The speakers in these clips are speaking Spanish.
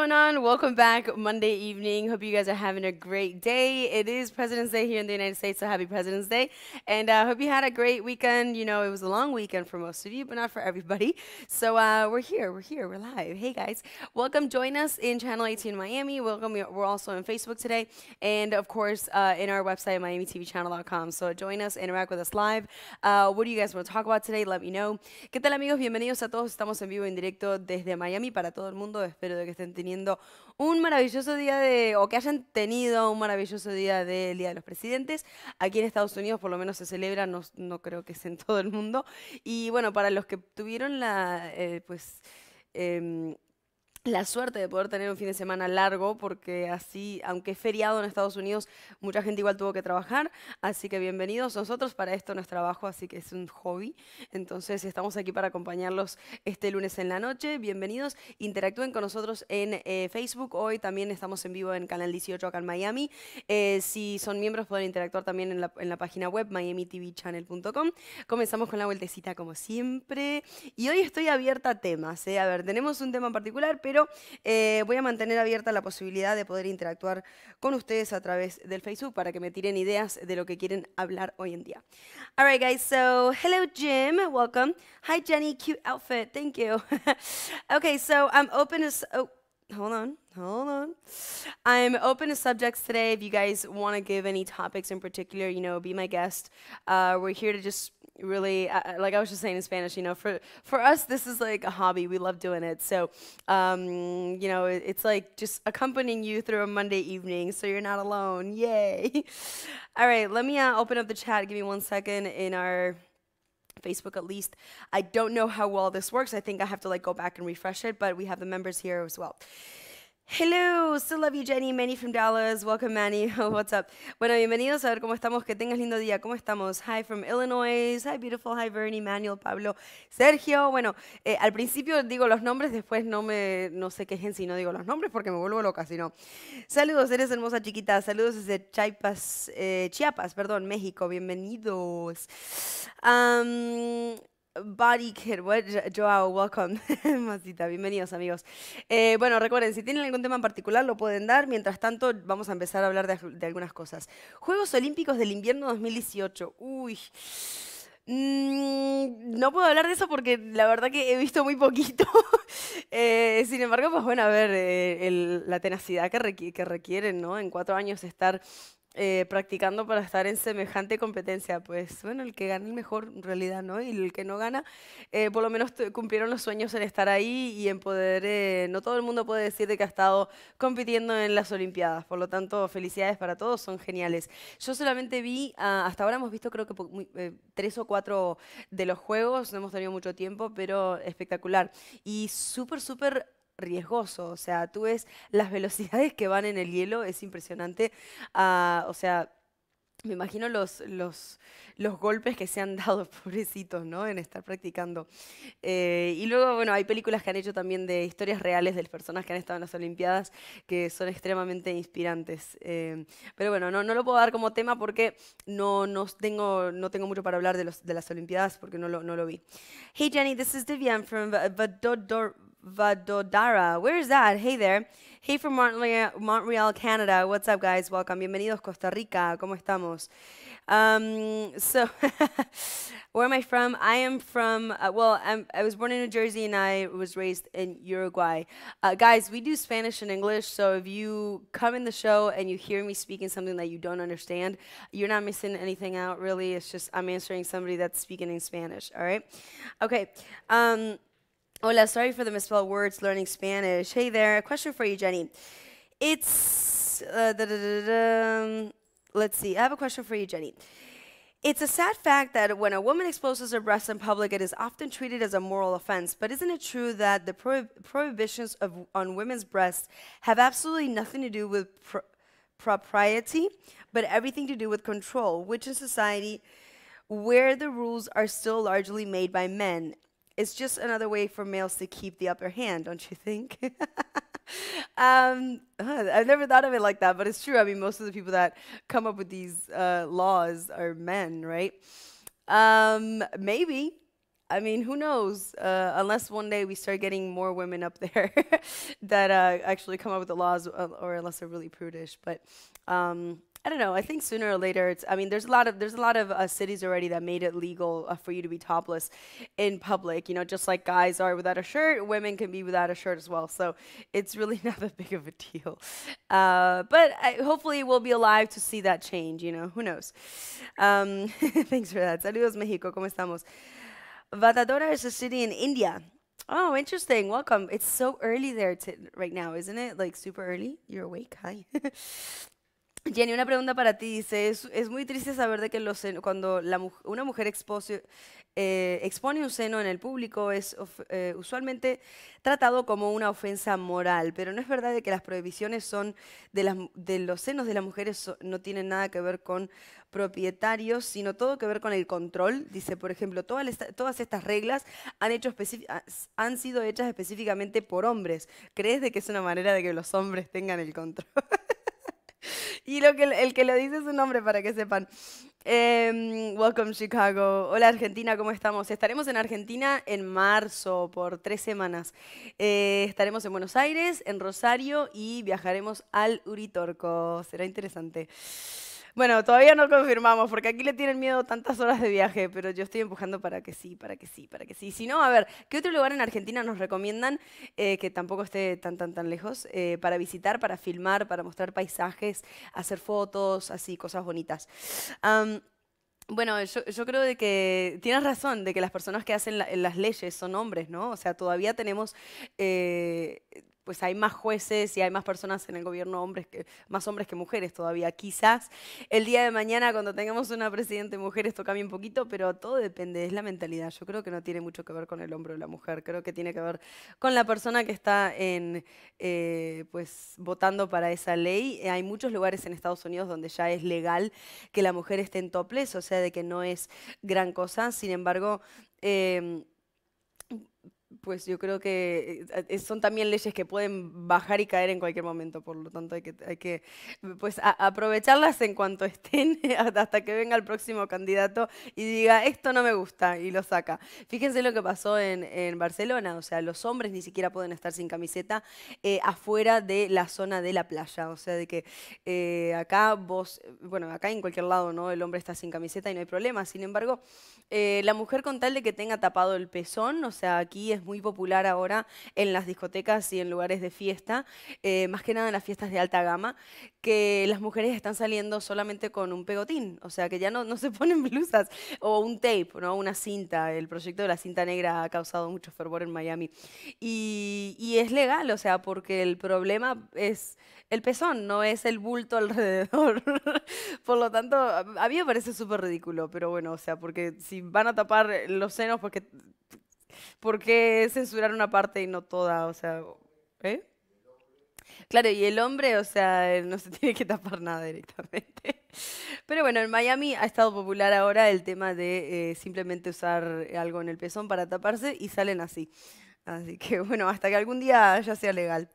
going on? Welcome back Monday evening. Hope you guys are having a great day. It is President's Day here in the United States, so happy President's Day. And I uh, hope you had a great weekend. You know, it was a long weekend for most of you, but not for everybody. So uh, we're here, we're here, we're live. Hey guys, welcome. Join us in Channel 18 Miami. Welcome. We're also on Facebook today. And of course, uh, in our website, miamitvchannel.com. So join us, interact with us live. Uh, what do you guys want to talk about today? Let me know. ¿Qué tal amigos? Bienvenidos a todos. Estamos en vivo en directo desde Miami para todo el mundo. Espero que estén teniendo un maravilloso día de, o que hayan tenido un maravilloso día del Día de los Presidentes. Aquí en Estados Unidos por lo menos se celebra, no, creo que es en todo el mundo. Y bueno, para los que tuvieron la, eh, pues... Em, la suerte de poder tener un fin de semana largo, porque así, aunque es feriado en Estados Unidos, mucha gente igual tuvo que trabajar, así que bienvenidos. Nosotros para esto no es trabajo, así que es un hobby. Entonces estamos aquí para acompañarlos este lunes en la noche. Bienvenidos, interactúen con nosotros en eh, Facebook. Hoy también estamos en vivo en Canal 18 acá en Miami. Eh, si son miembros pueden interactuar también en la, página web miamitvchannel.com. Comenzamos con la vueltecita como siempre. Y hoy estoy abierta a temas. ¿eh? A ver, tenemos un tema en particular, pero pero eh, voy a mantener abierta la posibilidad de poder interactuar con ustedes a través del Facebook para que me tiren ideas de lo que quieren hablar hoy en día. All guys, so hello, Jim, welcome. Hi, Jenny, cute outfit, thank you. okay, so I'm open to... Oh, hold on, hold on. I'm open to subjects today. If you guys want to give any topics in particular, you know, be my guest. Uh, we're here to just really uh, uh, like i was just saying in spanish you know for for us this is like a hobby we love doing it so um, you know it, it's like just accompanying you through a monday evening so you're not alone yay all right let me uh, open up the chat give me one second in our Facebook at least. I don't know how well this works. I think I have to like go back and refresh it, but we have the members here as well. Hello, still love you Jenny, Manny from Dallas, welcome Manny, what's up? Bueno, bienvenidos a ver cómo estamos, que tengas lindo día, ¿cómo estamos? Hi from Illinois, hi beautiful, hi Bernie, Manuel, Pablo, Sergio. Bueno, eh, al principio digo los nombres, después no me, no sé quejen si no digo los nombres porque me vuelvo loca, si no. Saludos, eres hermosa chiquita, saludos desde Chiapas, eh, Chiapas, perdón, México, bienvenidos. Body Care. Joao, welcome. Masita, bienvenidos amigos. Eh, bueno, recuerden, si tienen algún tema en particular lo pueden dar. Mientras tanto, vamos a empezar a hablar de, algunas cosas. Juegos Olímpicos del invierno 2018. Uy. Mm, no puedo hablar de eso porque la verdad que he visto muy poquito. Eh, sin embargo, pues bueno, a ver, eh, la tenacidad que, que requieren, ¿no? En cuatro años estar eh, practicando para estar en semejante competencia. Pues bueno, el que gana el mejor en realidad, ¿no? Y el que no gana, eh, por lo menos cumplieron los sueños en estar ahí y en poder, eh, no todo el mundo puede decir que ha estado compitiendo en las Olimpiadas. Por lo tanto, felicidades para todos, son geniales. Yo solamente vi, ah, hasta ahora hemos visto creo que tres o cuatro de los juegos, no hemos tenido mucho tiempo, pero espectacular. Y súper, súper riesgoso. O sea, tú ves las velocidades que van en el hielo, es impresionante. Ah, o sea, me imagino los, los, los, golpes que se han dado, pobrecitos, ¿no? En estar practicando. Eh, y luego, bueno, hay películas que han hecho también de historias reales de las personas que han estado en las Olimpiadas que son extremadamente inspirantes. Eh, pero bueno, no, lo puedo dar como tema porque no, no, tengo, no tengo mucho para hablar de, los, de las Olimpiadas porque no lo, vi. Hey Jenny, this is Divya. from the.door. Vadodara. Where is that? Hey there. Hey from Montreal, Montreal, Canada. What's up, guys? Welcome. Bienvenidos, Costa Rica. ¿Cómo estamos? Um, so, where am I from? I am from, uh, well, I'm, i was born in New Jersey and I was raised in Uruguay. Uh, guys, we do Spanish and English, so if you come in the show and you hear me speaking something that you don't understand, you're not missing anything out, really. It's just I'm answering somebody that's speaking in Spanish, all right? Okay. Um, Hola, sorry for the misspelled words learning Spanish. Hey there, a question for you, Jenny. It's. Uh, um, Let's see, I have a question for you, Jenny. It's a sad fact that when a woman exposes her breasts in public, it is often treated as a moral offense. But isn't it true that the prohib prohibitions of, on women's breasts have absolutely nothing to do with propriety, but everything to do with control, which in society, where the rules are still largely made by men it's just another way for males to keep the upper hand, don't you think? um, I've never thought of it like that, but it's true. I mean, most of the people that come up with these uh, laws are men, right? Um, maybe. I mean, who knows? Uh, unless one day we start getting more women up there that uh, actually come up with the laws, uh, or unless they're really prudish. But um, I don't know. I think sooner or later, it's. I mean, there's a lot of there's a lot of uh, cities already that made it legal uh, for you to be topless in public. You know, just like guys are without a shirt, women can be without a shirt as well. So it's really not that big of a deal. Uh, but I, hopefully, we'll be alive to see that change. You know, who knows? Um, thanks for that. Saludos, Mexico. ¿Cómo estamos? Vatadora is a city in India. Oh, interesting. Welcome. It's so early there right now, isn't it? Like super early. You're awake. Hi. Jenny, una pregunta para ti. Dice, es, muy triste saber de que los cuando una mujer eh, expone un seno en el público es eh, usualmente tratado como una ofensa moral, pero no es verdad de que las prohibiciones son de, las, de los senos de las mujeres no tienen nada que ver con propietarios, sino todo que ver con el control. Dice, por ejemplo, todas, todas estas reglas han, hecho han sido hechas específicamente por hombres. ¿Crees de que es una manera de que los hombres tengan el control? y lo que, el que lo dice es un para que sepan. Em, welcome Chicago. Hola Argentina, ¿cómo estamos? Estaremos en Argentina en marzo por tres semanas. Eh, estaremos en Buenos Aires, en Rosario y viajaremos al Uritorco. Será interesante. Bueno, todavía no confirmamos, porque aquí le tienen miedo tantas horas de viaje, pero yo estoy empujando para que sí, para que sí, para que sí. Si no, a ver, ¿qué otro lugar en Argentina nos recomiendan eh, que tampoco esté tan, tan, tan lejos eh, para visitar, para filmar, para mostrar paisajes, hacer fotos, así, cosas bonitas? bueno, yo, creo de que tienes razón, de que las personas que hacen las leyes son hombres, ¿no? O sea, todavía tenemos... Eh, pues hay más jueces y hay más personas en el gobierno, hombres que, más hombres que mujeres todavía. Quizás el día de mañana, cuando tengamos una presidente mujer, esto cambie un poquito, pero todo depende, es la mentalidad. Yo creo que no tiene mucho que ver con el hombre o la mujer, creo que tiene que ver con la persona que está en, eh, pues, votando para esa ley. Eh, hay muchos lugares en Estados Unidos donde ya es legal que la mujer esté en toples, o sea, de que no es gran cosa. Sin embargo, em, pues yo creo que eh, eh, son también leyes que pueden bajar y caer en cualquier momento, por lo tanto hay que, hay que pues, aprovecharlas en cuanto estén hasta que venga el próximo candidato y diga, esto no me gusta, y lo saca. Fíjense lo que pasó en, en Barcelona, o sea, los hombres ni siquiera pueden estar sin camiseta eh, afuera de la zona de la playa, o sea, de que acá vos, bueno, acá en cualquier lado, ¿no? El hombre está sin camiseta y no hay problema, sin embargo, la mujer con tal de que tenga tapado el pezón, o sea, aquí es muy popular ahora en las discotecas y en lugares de fiesta, eh, más que nada en las fiestas de alta gama, que las mujeres están saliendo solamente con un pegotín, o sea, que ya no, no se ponen blusas, o un tape, ¿no? una cinta. El proyecto de la cinta negra ha causado mucho fervor en Miami. Y, y es legal, o sea, porque el problema es el pezón, no es el bulto alrededor. Por lo tanto, a mí me parece súper ridículo, pero bueno, o sea, porque si van a tapar los senos porque ¿Por qué censurar una parte y no toda? O sea, ¿eh? Claro, y el hombre, o sea, eh, no se tiene que tapar nada directamente. Pero bueno, en Miami ha estado popular ahora el tema de eh, simplemente usar algo en el pezón para taparse y salen así. Así que bueno, hasta que algún día ya sea legal.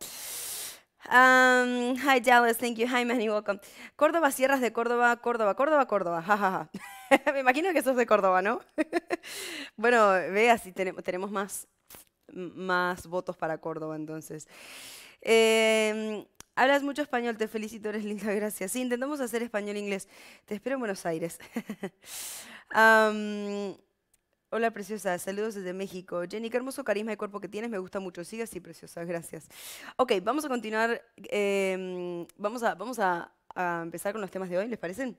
Um, hi Dallas, thank you. Hi Manny, welcome. Córdoba, Sierras de Córdoba, Córdoba, Córdoba, Córdoba. Ja, ja, ja. Me imagino que sos de Córdoba, ¿no? bueno, vea si tenemos, más, más votos para Córdoba entonces. Em, hablas mucho español, te felicito, eres linda, gracias. Sí, intentamos hacer español-inglés. Te espero en Buenos Aires. um, Hola, preciosa. Saludos desde México. Jenny, qué hermoso carisma y cuerpo que tienes. Me gusta mucho. Sigue así, preciosa. Gracias. Ok, vamos a continuar. Em, vamos a, vamos a, a, empezar con los temas de hoy, ¿les parecen?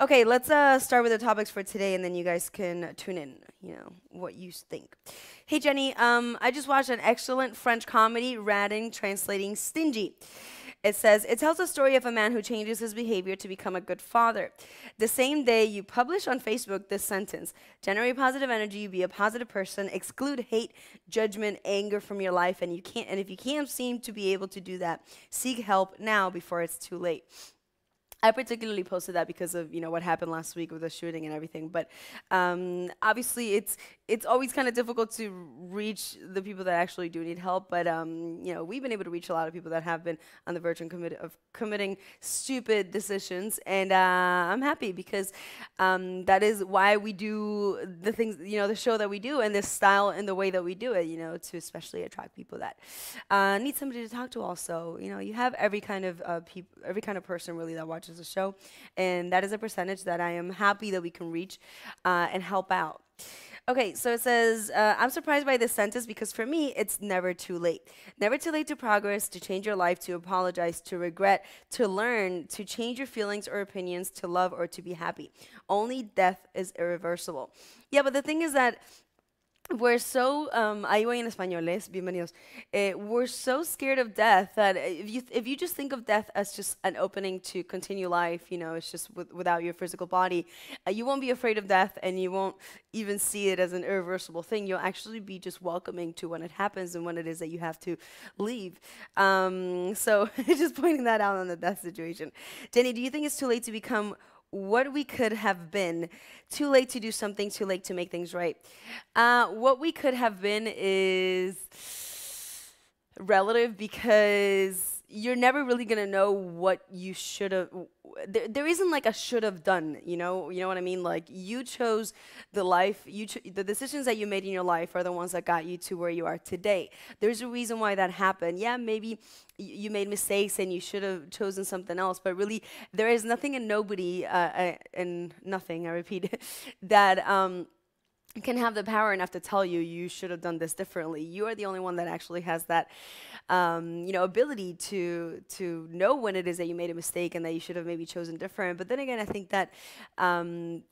Ok, let's uh, start with the topics for today and then you guys can tune in, you know, what you think. Hey, Jenny, um, I just watched an excellent French comedy, Ratting Translating Stingy. It says, It tells the story of a man who changes his behavior to become a good father. The same day you publish on Facebook this sentence generate positive energy, be a positive person, exclude hate, judgment, anger from your life, and you can't and if you can't seem to be able to do that, seek help now before it's too late. I particularly posted that because of you know what happened last week with the shooting and everything. But um, obviously, it's it's always kind of difficult to reach the people that actually do need help, but um, you know we've been able to reach a lot of people that have been on the verge of committing stupid decisions, and uh, I'm happy because um, that is why we do the things, you know, the show that we do and this style and the way that we do it, you know, to especially attract people that uh, need somebody to talk to. Also, you know, you have every kind of uh, every kind of person really that watches the show, and that is a percentage that I am happy that we can reach uh, and help out. Okay, so it says, uh, I'm surprised by this sentence because for me, it's never too late. Never too late to progress, to change your life, to apologize, to regret, to learn, to change your feelings or opinions, to love or to be happy. Only death is irreversible. Yeah, but the thing is that we're so um, ahí voy en españoles, bienvenidos. Uh, we're so scared of death that if you if you just think of death as just an opening to continue life, you know, it's just without your physical body, uh, you won't be afraid of death, and you won't even see it as an irreversible thing. You'll actually be just welcoming to when it happens and when it is that you have to leave. Um, so just pointing that out on the death situation. Danny, do you think it's too late to become what we could have been. Too late to do something, too late to make things right. Uh, what we could have been is relative because you're never really gonna know what you should have. There, there isn't like a should have done. You know, you know what I mean. Like you chose the life. You the decisions that you made in your life are the ones that got you to where you are today. There's a reason why that happened. Yeah, maybe you made mistakes and you should have chosen something else. But really, there is nothing and nobody uh, uh and nothing. I repeat that. Um, can have the power enough to tell you you should have done this differently. You are the only one that actually has that, um, you know, ability to to know when it is that you made a mistake and that you should have maybe chosen different. But then again, I think that. Um,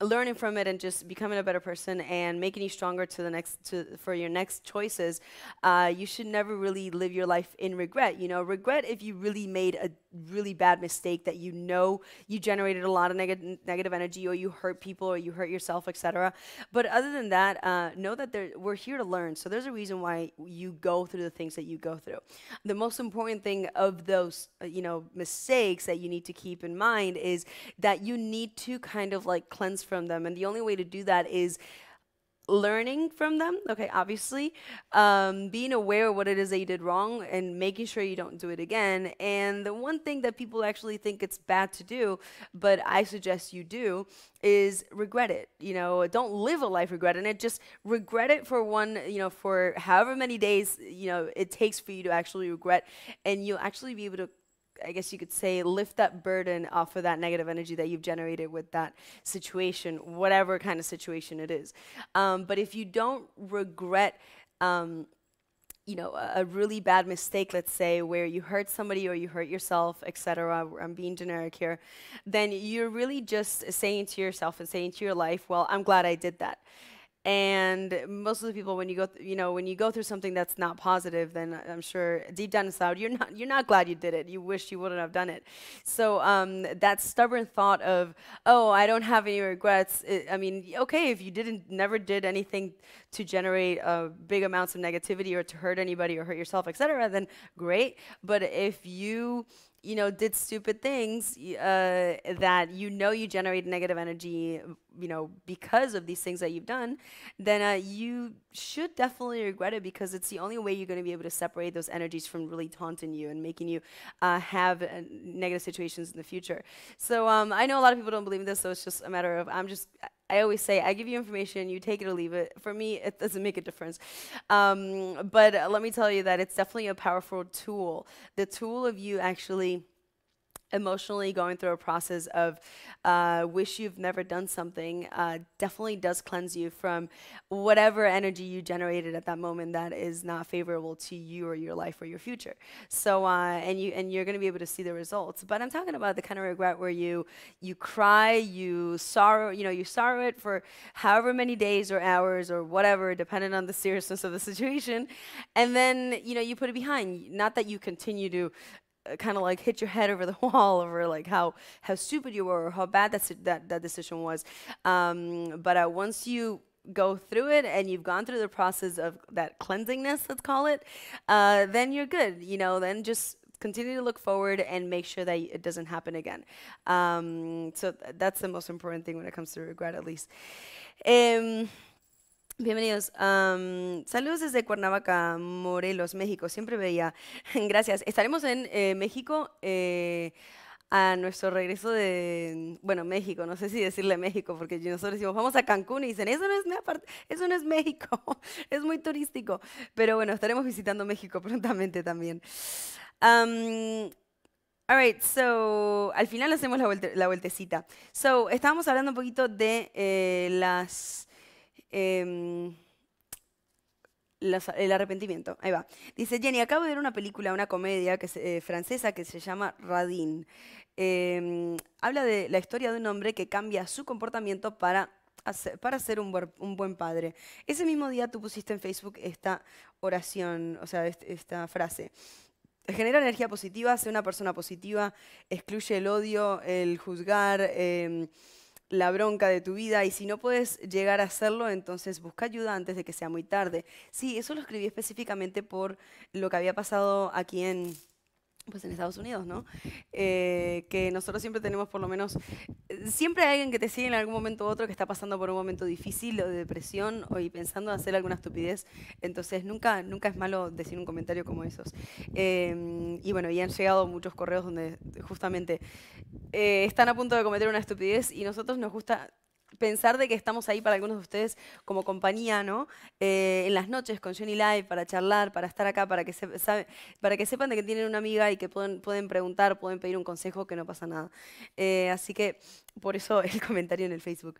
learning from it and just becoming a better person and making you stronger to the next to for your next choices uh, you should never really live your life in regret you know regret if you really made a really bad mistake that you know you generated a lot of neg negative energy or you hurt people or you hurt yourself etc but other than that uh, know that there, we're here to learn so there's a reason why you go through the things that you go through the most important thing of those uh, you know mistakes that you need to keep in mind is that you need to kind of like cleanse from them and the only way to do that is learning from them, okay, obviously, um, being aware of what it is that you did wrong and making sure you don't do it again. And the one thing that people actually think it's bad to do, but I suggest you do, is regret it. You know, don't live a life regretting it. Just regret it for one, you know, for however many days, you know, it takes for you to actually regret. And you'll actually be able to I guess you could say, lift that burden off of that negative energy that you've generated with that situation, whatever kind of situation it is. Um, but if you don't regret, um, you know a, a, really bad mistake let's say where you hurt somebody or you hurt yourself etc i'm being generic here then you're really just saying to yourself and saying to your life well i'm glad i did that and most of the people when you go you know when you go through something that's not positive then i'm sure deep down inside you're not you're not glad you did it you wish you wouldn't have done it so um, that stubborn thought of oh i don't have any regrets it, i mean okay if you didn't never did anything to generate uh, big amounts of negativity or to hurt anybody or hurt yourself etc then great but if you you know, did stupid things uh, that you know you generate negative energy, you know, because of these things that you've done, then uh, you should definitely regret it because it's the only way you're going to be able to separate those energies from really taunting you and making you uh, have uh, negative situations in the future. So um, I know a lot of people don't believe in this, so it's just a matter of I'm just I always say, I give you information, you take it or leave it. For me, it doesn't make a difference. Um, but let me tell you that it's definitely a powerful tool. The tool of you actually emotionally going through a process of uh, wish you've never done something uh, definitely does cleanse you from whatever energy you generated at that moment that is not favorable to you or your life or your future. So uh, and you and you're going to be able to see the results. But I'm talking about the kind of regret where you you cry, you sorrow, you know, you sorrow it for however many days or hours or whatever, depending on the seriousness of the situation, and then you know you put it behind. Not that you continue to kind of like hit your head over the wall over like how how stupid you were or how bad that that, that decision was um, but uh, once you go through it and you've gone through the process of that cleansingness let's call it uh, then you're good you know then just continue to look forward and make sure that it doesn't happen again um, so th that's the most important thing when it comes to regret at least um, Bienvenidos. saludos desde Cuernavaca, Morelos, México. Siempre veía. Gracias. Estaremos en eh, México eh, a nuestro regreso de, bueno, México. No sé si decirle México, porque nosotros decimos, vamos a Cancún y dicen, eso no es, eso no es México, es muy turístico. Pero bueno, estaremos visitando México prontamente también. All right, so al final hacemos la, vueltecita. So, estábamos hablando un poquito de eh, las Em, el arrepentimiento, ahí va. Dice, Jenny, acabo de ver una película, una comedia que eh, francesa que se llama Radin. Em, habla de la historia de un hombre que cambia su comportamiento para, para ser un buen, padre. Ese mismo día tú pusiste en Facebook esta oración, o sea, esta frase. Genera energía positiva, sé una persona positiva, excluye el odio, el juzgar. Em, la bronca de tu vida y si no puedes llegar a hacerlo, entonces busca ayuda antes de que sea muy tarde. Sí, eso lo escribí específicamente por lo que había pasado aquí en, pues en Estados Unidos, ¿no? Eh, que nosotros siempre tenemos por lo menos, eh, siempre hay alguien que te sigue en algún momento u otro que está pasando por un momento difícil o de depresión o y pensando en hacer alguna estupidez, entonces nunca, nunca es malo decir un comentario como esos. Em, y bueno, y han llegado muchos correos donde justamente eh, están a punto de cometer una estupidez y nosotros nos gusta pensar de que estamos ahí para algunos de ustedes como compañía, ¿no? Eh, en las noches con Jenny Live para charlar, para estar acá, para que, sepan de que tienen una amiga y que pueden, pueden preguntar, pueden pedir un consejo, que no pasa nada. Eh, así que por eso el comentario en el Facebook.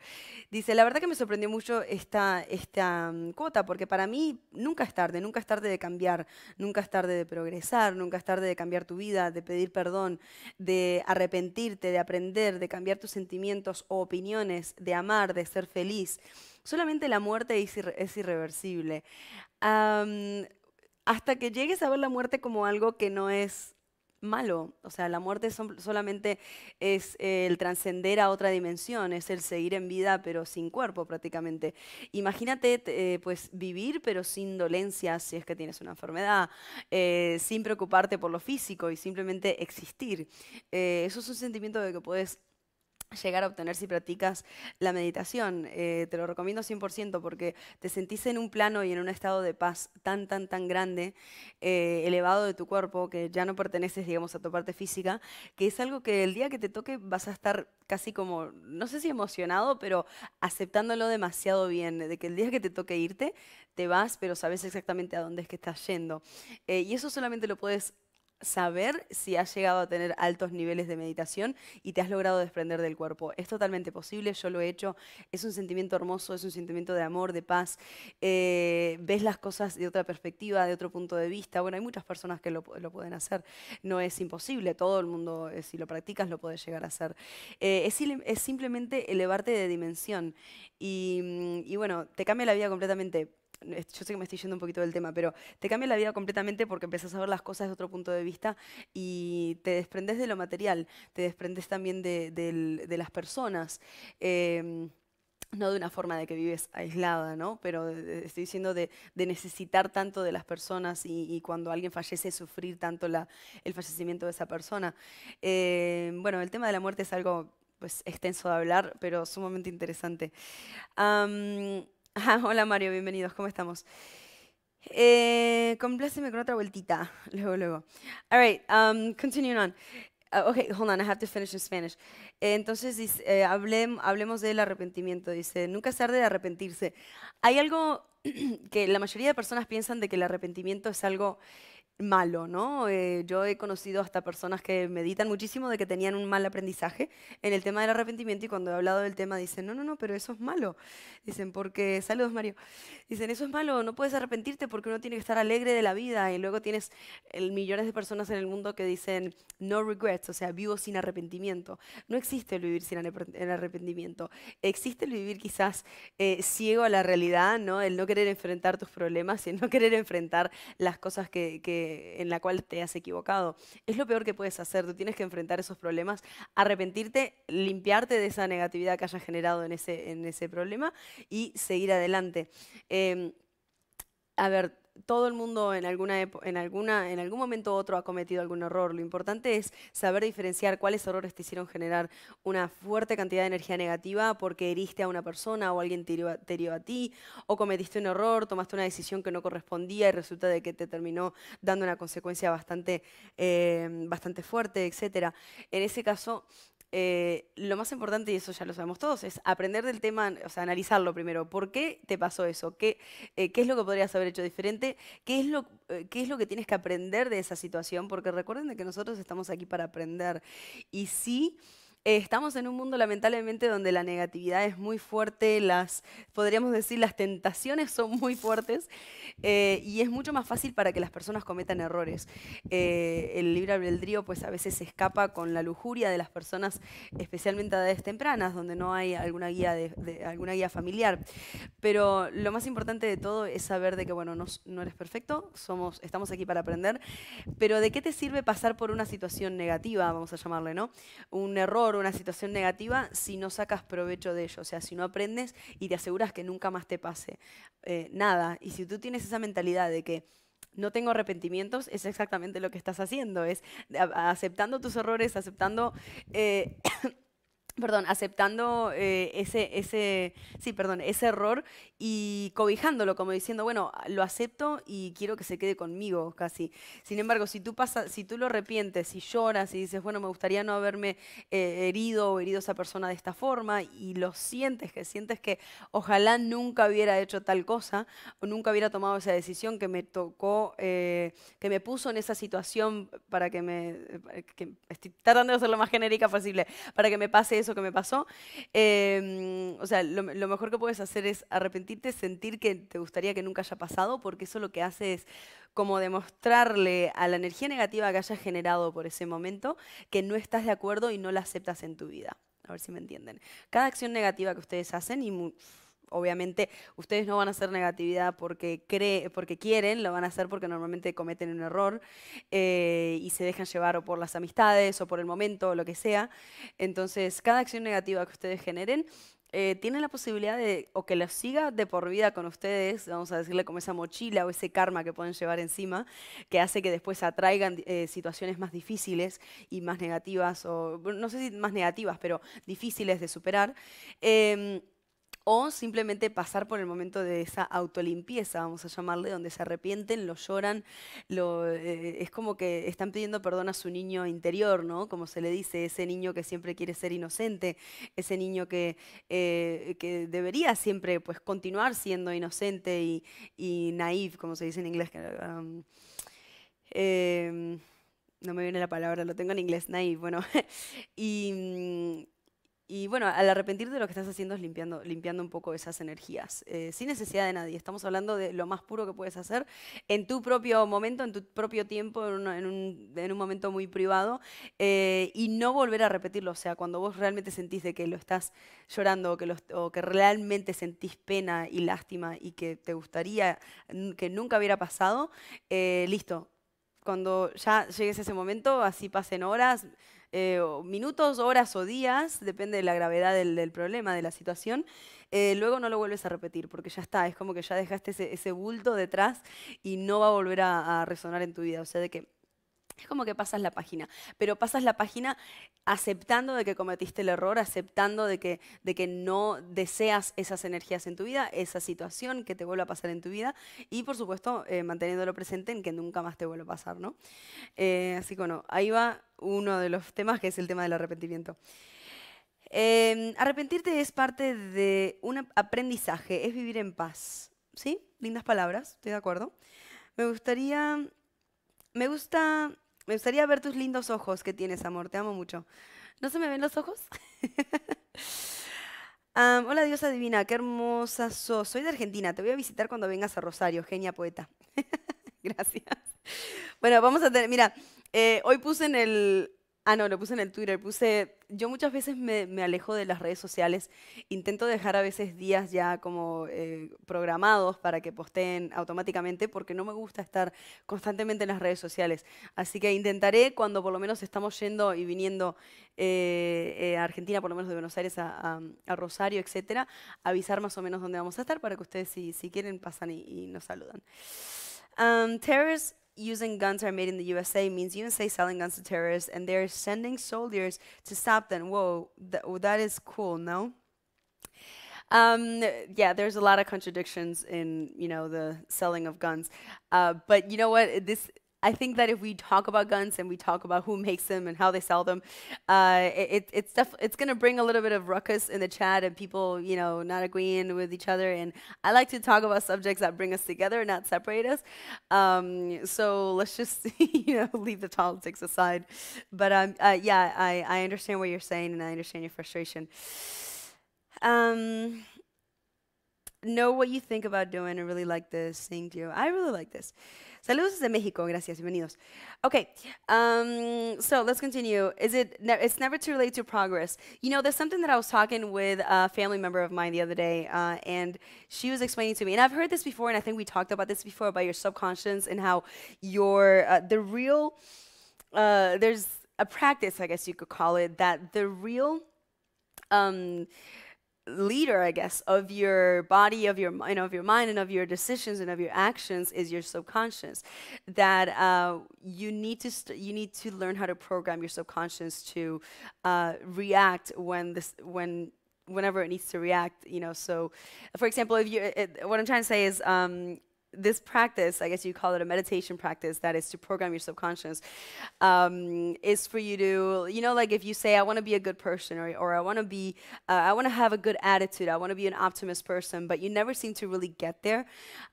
Dice, la verdad que me sorprendió mucho esta, esta mm, cuota, porque para mí nunca es tarde, nunca es tarde de cambiar, nunca es tarde de progresar, nunca es tarde de cambiar tu vida, de pedir perdón, de arrepentirte, de aprender, de cambiar tus sentimientos o opiniones, de amar amar, de ser feliz. Solamente la muerte es, irreversible. hasta que llegues a ver la muerte como algo que no es malo. O sea, la muerte solamente es el trascender a otra dimensión, es el seguir en vida pero sin cuerpo prácticamente. Imagínate eh, pues vivir pero sin dolencias si es que tienes una enfermedad, eh, sin preocuparte por lo físico y simplemente existir. Eh, eso es un sentimiento de que puedes llegar a obtener si practicas la meditación. Eh, te lo recomiendo 100% porque te sentís en un plano y en un estado de paz tan, tan, tan grande, eh, elevado de tu cuerpo, que ya no perteneces, digamos, a tu parte física, que es algo que el día que te toque vas a estar casi como, no sé si emocionado, pero aceptándolo demasiado bien, de que el día que te toque irte, te vas, pero sabes exactamente a dónde es que estás yendo. Eh, y eso solamente lo puedes saber si has llegado a tener altos niveles de meditación y te has logrado desprender del cuerpo. Es totalmente posible, yo lo he hecho, es un sentimiento hermoso, es un sentimiento de amor, de paz, eh, ves las cosas de otra perspectiva, de otro punto de vista. Bueno, hay muchas personas que lo, lo pueden hacer, no es imposible, todo el mundo, eh, si lo practicas, lo puede llegar a hacer. Eh, es, simplemente elevarte de dimensión y, mm, y bueno, te cambia la vida completamente yo sé que me estoy yendo un poquito del tema, pero te cambia la vida completamente porque empezás a ver las cosas de otro punto de vista y te desprendes de lo material, te desprendes también de, las personas. Em, no de una forma de que vives aislada, ¿no? Pero estoy diciendo de, necesitar tanto de las personas y, cuando alguien fallece sufrir tanto la, el fallecimiento de esa persona. Em, bueno, el tema de la muerte es algo pues, extenso de hablar, pero sumamente interesante hola Mario, bienvenidos, ¿cómo estamos? Eh, compláceme con otra vueltita, luego, luego. All right, um, continuing on. Uh, okay, hold on, I have to finish in Spanish. Eh, entonces, dice, eh, hablemos del arrepentimiento. Dice, nunca es tarde de arrepentirse. Hay algo que la mayoría de personas piensan de que el arrepentimiento es algo malo, ¿no? Eh, yo he conocido hasta personas que meditan muchísimo de que tenían un mal aprendizaje en el tema del arrepentimiento y cuando he hablado del tema dicen, no, no, no, pero eso es malo. Dicen, porque, saludos Mario, dicen, eso es malo, no puedes arrepentirte porque uno tiene que estar alegre de la vida y luego tienes millones de personas en el mundo que dicen, no regrets, o sea, vivo sin arrepentimiento. No existe el vivir sin arrepentimiento. Existe el vivir quizás eh, ciego a la realidad, ¿no? El no querer enfrentar tus problemas y el no querer enfrentar las cosas que en la cual te has equivocado. Es lo peor que puedes hacer, tú tienes que enfrentar esos problemas, arrepentirte, limpiarte de esa negatividad que hayas generado en ese, en ese problema y seguir adelante. Em, a ver, todo el mundo en, alguna, en, alguna, en algún momento u otro ha cometido algún error. Lo importante es saber diferenciar cuáles errores te hicieron generar una fuerte cantidad de energía negativa porque heriste a una persona o alguien te hirió, a, ti, o cometiste un error, tomaste una decisión que no correspondía y resulta de que te terminó dando una consecuencia bastante, eh, bastante fuerte, etcétera En ese caso, eh, lo más importante, y eso ya lo sabemos todos, es aprender del tema, o sea, analizarlo primero. ¿Por qué te pasó eso? ¿Qué, eh, es lo que podrías haber hecho diferente? Eh, ¿Qué es, lo, que tienes que aprender de esa situación? Porque recuerden que nosotros estamos aquí para aprender. Y sí estamos en un mundo lamentablemente donde la negatividad es muy fuerte, las, podríamos decir, las tentaciones son muy fuertes eh, y es mucho más fácil para que las personas cometan errores. Eh, el libre albedrío pues a veces se escapa con la lujuria de las personas, especialmente a edades tempranas, donde no hay alguna guía, de, alguna guía familiar. Pero lo más importante de todo es saber de que, bueno, no, no eres perfecto, somos, estamos aquí para aprender, pero ¿de qué te sirve pasar por una situación negativa, vamos a llamarle, ¿no? Un error una situación negativa si no sacas provecho de ello, o sea, si no aprendes y te aseguras que nunca más te pase eh, nada. Y si tú tienes esa mentalidad de que no tengo arrepentimientos, es exactamente lo que estás haciendo, es aceptando tus errores, aceptando eh, perdón, aceptando eh, ese, ese, sí, perdón, ese error y cobijándolo, como diciendo, bueno, lo acepto y quiero que se quede conmigo casi. Sin embargo, si tú, pasa, si tú lo arrepientes, y lloras y dices, bueno, me gustaría no haberme eh, herido o herido a esa persona de esta forma y lo sientes, que sientes que ojalá nunca hubiera hecho tal cosa o nunca hubiera tomado esa decisión que me tocó, eh, que me puso en esa situación para que me, estoy tratando de ser lo más genérica posible, para que me pase eso que me pasó. Em, o sea, lo, mejor que puedes hacer es arrepentirte, sentir que te gustaría que nunca haya pasado, porque eso lo que hace es como demostrarle a la energía negativa que hayas generado por ese momento que no estás de acuerdo y no la aceptas en tu vida. A ver si me entienden. Cada acción negativa que ustedes hacen, y obviamente ustedes no van a hacer negatividad porque, cree, porque quieren, lo van a hacer porque normalmente cometen un error eh, y se dejan llevar o por las amistades o por el momento o lo que sea. Entonces, cada acción negativa que ustedes generen eh, tiene la posibilidad de, o que la siga de por vida con ustedes, vamos a decirle como esa mochila o ese karma que pueden llevar encima, que hace que después atraigan eh, situaciones más difíciles y más negativas, o no sé si más negativas, pero difíciles de superar. Em, o simplemente pasar por el momento de esa autolimpieza, vamos a llamarle, donde se arrepienten, lo lloran, lo, eh, es como que están pidiendo perdón a su niño interior, ¿no? Como se le dice, ese niño que siempre quiere ser inocente, ese niño que, eh, debería siempre pues, continuar siendo inocente y, y como se dice en inglés. Um, em, no me viene la palabra, lo tengo en inglés, naive, bueno. y mm, y bueno, al arrepentirte lo que estás haciendo es limpiando, limpiando un poco esas energías, eh, sin necesidad de nadie. Estamos hablando de lo más puro que puedes hacer en tu propio momento, en tu propio tiempo, en, un, momento muy privado, eh, y no volver a repetirlo. O sea, cuando vos realmente sentís de que lo estás llorando o que, realmente sentís pena y lástima y que te gustaría que nunca hubiera pasado, eh, listo, cuando ya llegues a ese momento, así pasen horas, eh, minutos, horas o días, depende de la gravedad del, problema, de la situación, eh, luego no lo vuelves a repetir, porque ya está, es como que ya dejaste ese, bulto detrás y no va a volver a, a resonar en tu vida. O sea, de que es como que pasas la página, pero pasas la página aceptando de que cometiste el error, aceptando de que, no deseas esas energías en tu vida, esa situación que te vuelva a pasar en tu vida y por supuesto eh, manteniéndolo presente en que nunca más te vuelva a pasar. ¿no? Eh, así que bueno, ahí va uno de los temas que es el tema del arrepentimiento. Em, arrepentirte es parte de un aprendizaje, es vivir en paz. ¿Sí? Lindas palabras, estoy de acuerdo. Me gustaría... Me gusta me gustaría ver tus lindos ojos que tienes, amor. Te amo mucho. ¿No se me ven los ojos? hola, diosa divina. Qué hermosa sos. Soy de Argentina. Te voy a visitar cuando vengas a Rosario. Genia poeta. Gracias. Bueno, vamos a tener... Mira, eh, hoy puse en el, Ah, no, lo puse en el Twitter. Puse, yo muchas veces me, alejo de las redes sociales. Intento dejar a veces días ya como eh, programados para que posteen automáticamente porque no me gusta estar constantemente en las redes sociales. Así que intentaré cuando por lo menos estamos yendo y viniendo eh, eh, a Argentina, por lo menos de Buenos Aires a, Rosario, etcétera, avisar más o menos dónde vamos a estar para que ustedes si, si quieren pasan y, nos saludan. Um, using guns are made in the USA means USA selling guns to terrorists and they're sending soldiers to stop them. Whoa, th that is cool, no? Um, yeah, there's a lot of contradictions in you know the selling of guns, uh, but you know what? This I think that if we talk about guns and we talk about who makes them and how they sell them, uh, it, it's def- it's going to bring a little bit of ruckus in the chat and people, you know, not agreeing with each other. And I like to talk about subjects that bring us together, not separate us. Um, so let's just, you know, leave the politics aside. But um, uh, yeah, I, I understand what you're saying and I understand your frustration. Um, know what you think about doing. I really like this. Thank you. I really like this. Saludos de México. Gracias. Bienvenidos. Okay. Um, so let's continue. Is it? Ne it's never too late to progress. You know, there's something that I was talking with a family member of mine the other day, uh, and she was explaining to me, and I've heard this before, and I think we talked about this before about your subconscious and how your uh, the real uh, there's a practice, I guess you could call it, that the real um, leader, I guess, of your body, of your you know, of your mind, and of your decisions and of your actions is your subconscious. That uh, you need to you need to learn how to program your subconscious to uh, react when this when whenever it needs to react. You know, so for example, if you it, what I'm trying to say is. Um, this practice, I guess you call it a meditation practice, that is to program your subconscious, um, is for you to, you know, like if you say, I want to be a good person or, or I want to be, uh, I want to have a good attitude, I want to be an optimist person, but you never seem to really get there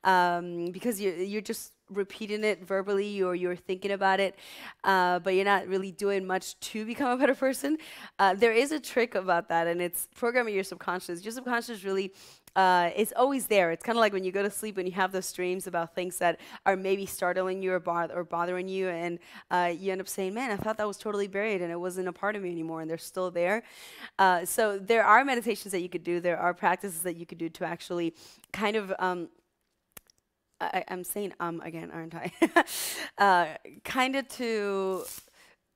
um, because you're, you're just repeating it verbally or you're thinking about it, uh, but you're not really doing much to become a better person. Uh, there is a trick about that, and it's programming your subconscious. Your subconscious really uh, it's always there. It's kind of like when you go to sleep and you have those dreams about things that are maybe startling you or, bo- or bothering you, and uh, you end up saying, "Man, I thought that was totally buried, and it wasn't a part of me anymore, and they're still there." Uh, so there are meditations that you could do. There are practices that you could do to actually kind of um, I, am saying um again, aren't I? uh, kind of to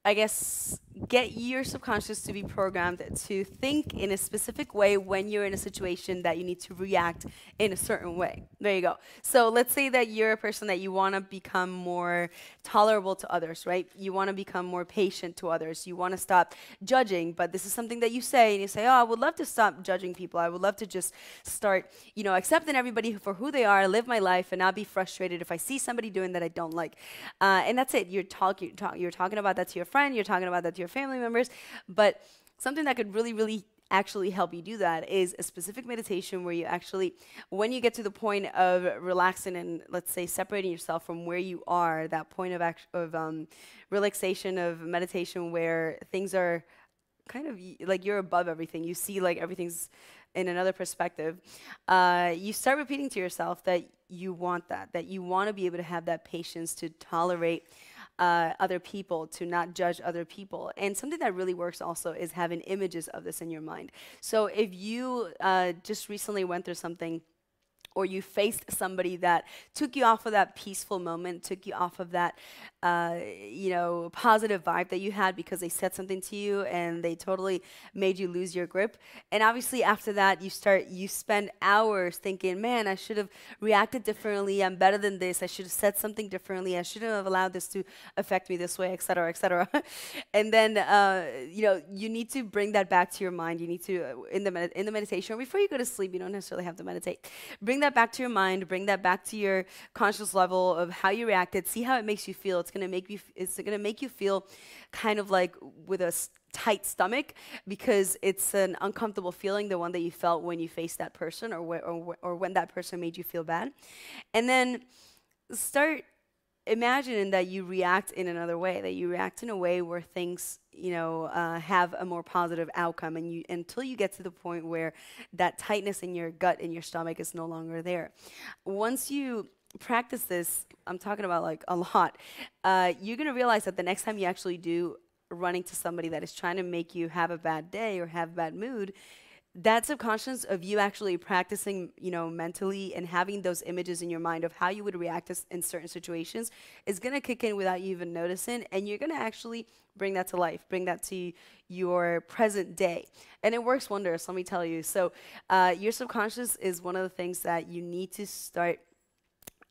I guess, get your subconscious to be programmed to think in a specific way when you're in a situation that you need to react in a certain way. There you go. So let's say that you're a person that you want to become more tolerable to others, right? You want to become more patient to others. You want to stop judging, but this is something that you say, and you say, oh, I would love to stop judging people. I would love to just start, you know, accepting everybody for who they are, live my life, and not be frustrated if I see somebody doing that I don't like. Uh, and that's it. You're, talk, you're, talk, you're talking about that to your friend, you're talking about that to your family members. But something that could really, really actually help you do that is a specific meditation where you actually, when you get to the point of relaxing and let's say separating yourself from where you are, that point of, act- of um, relaxation, of meditation where things are kind of like you're above everything. You see like everything's in another perspective. Uh, you start repeating to yourself that you want that, that you want to be able to have that patience to tolerate uh, other people, to not judge other people. And something that really works also is having images of this in your mind. So if you uh, just recently went through something, or you faced somebody that took you off of that peaceful moment, took you off of that, uh, you know, positive vibe that you had because they said something to you and they totally made you lose your grip. And obviously, after that, you start, you spend hours thinking, man, I should have reacted differently. I'm better than this. I should have said something differently. I shouldn't have allowed this to affect me this way, et cetera, et cetera. and then, uh, you know, you need to bring that back to your mind. You need to, uh, in the in the meditation, or before you go to sleep, you don't necessarily have to meditate. Bring that back to your mind, bring that back to your conscious level of how you reacted, see how it makes you feel. It's gonna make you it's gonna make you feel kind of like with a tight stomach because it's an uncomfortable feeling, the one that you felt when you faced that person or, wh or, wh or when that person made you feel bad. And then start imagine that you react in another way, that you react in a way where things, you know, uh, have a more positive outcome, and you until you get to the point where that tightness in your gut in your stomach is no longer there. Once you practice this, I'm talking about like a lot. Uh, you're gonna realize that the next time you actually do running to somebody that is trying to make you have a bad day or have bad mood, that subconscious of you actually practicing, you know, mentally and having those images in your mind of how you would react in certain situations is going to kick in without you even noticing. And you're going to actually bring that to life, bring that to your present day. And it works wonders, let me tell you. So, uh, your subconscious is one of the things that you need to start –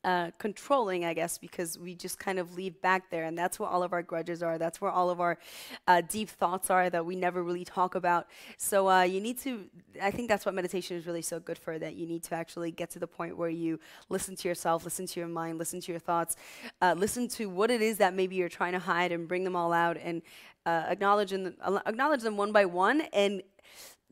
uh, controlling, I guess, because we just kind of leave back there. And that's where all of our grudges are. That's where all of our uh, deep thoughts are that we never really talk about. So uh, you need to, I think that's what meditation is really so good for, that you need to actually get to the point where you listen to yourself, listen to your mind, listen to your thoughts, uh, listen to what it is that maybe you're trying to hide and bring them all out and uh, acknowledge, and, acknowledge them one by one and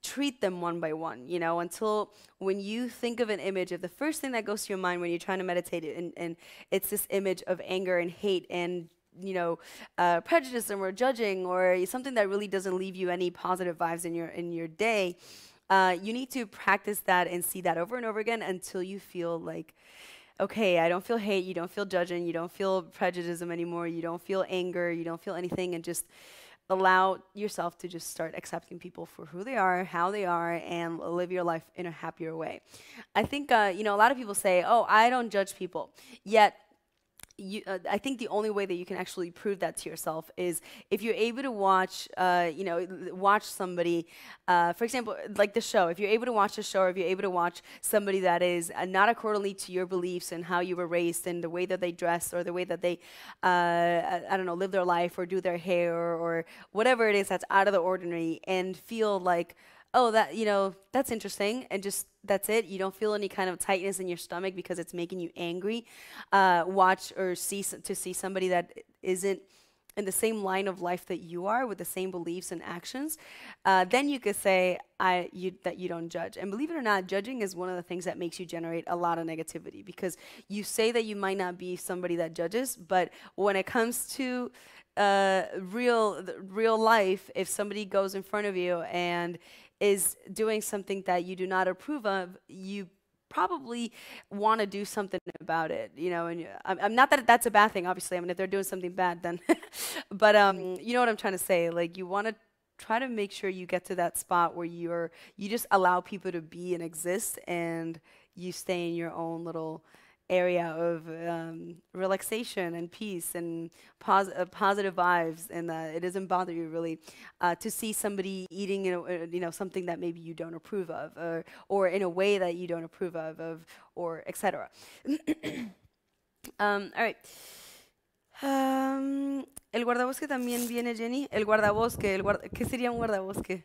treat them one by one, you know, until when you think of an image, of the first thing that goes to your mind when you're trying to meditate and, and it's this image of anger and hate and you know, uh, prejudice or judging or something that really doesn't leave you any positive vibes in your in your day, uh, you need to practice that and see that over and over again until you feel like, okay, I don't feel hate, you don't feel judging, you don't feel prejudice anymore, you don't feel anger, you don't feel anything, and just allow yourself to just start accepting people for who they are, how they are, and live your life in a happier way. I think, uh, you know, a lot of people say, oh, I don't judge people. Yet, you, uh, I think the only way that you can actually prove that to yourself is if you're able to watch, uh, you know, watch somebody, uh, for example, like the show. If you're able to watch a show, if you're able to watch somebody that is uh, not accordingly to your beliefs and how you were raised and the way that they dress or the way that they, I, uh, uh, I, don't know, live their life or do their hair or, or whatever it is that's out of the ordinary, and feel like oh, that, you know, that's interesting. And just that's it. You don't feel any kind of tightness in your stomach because it's making you angry. Uh, watch or see to see somebody that isn't in the same line of life that you are with the same beliefs and actions uh, then you could say I, you, that you don't judge and believe it or not judging is one of the things that makes you generate a lot of negativity because you say that you might not be somebody that judges but when it comes to uh, real real life if somebody goes in front of you and is doing something that you do not approve of, you probably want to do something about it, you know. And you, I'm, I'm, not that that's a bad thing, obviously. I mean, if they're doing something bad, then. but um, you know what I'm trying to say? Like, you want to try to make sure you get to that spot where you're you just allow people to be and exist, and you stay in your own little area of um, relaxation and peace and pos uh, positive vibes, and uh, it doesn't bother you really uh, to see somebody eating, you uh, know, you know, something that maybe you don't approve of, or, or in a way that you don't approve of, of or etc. um, all right. Um, el guardabosque también viene, Jenny. El guardabosque, el guard. ¿qué sería un guardabosque?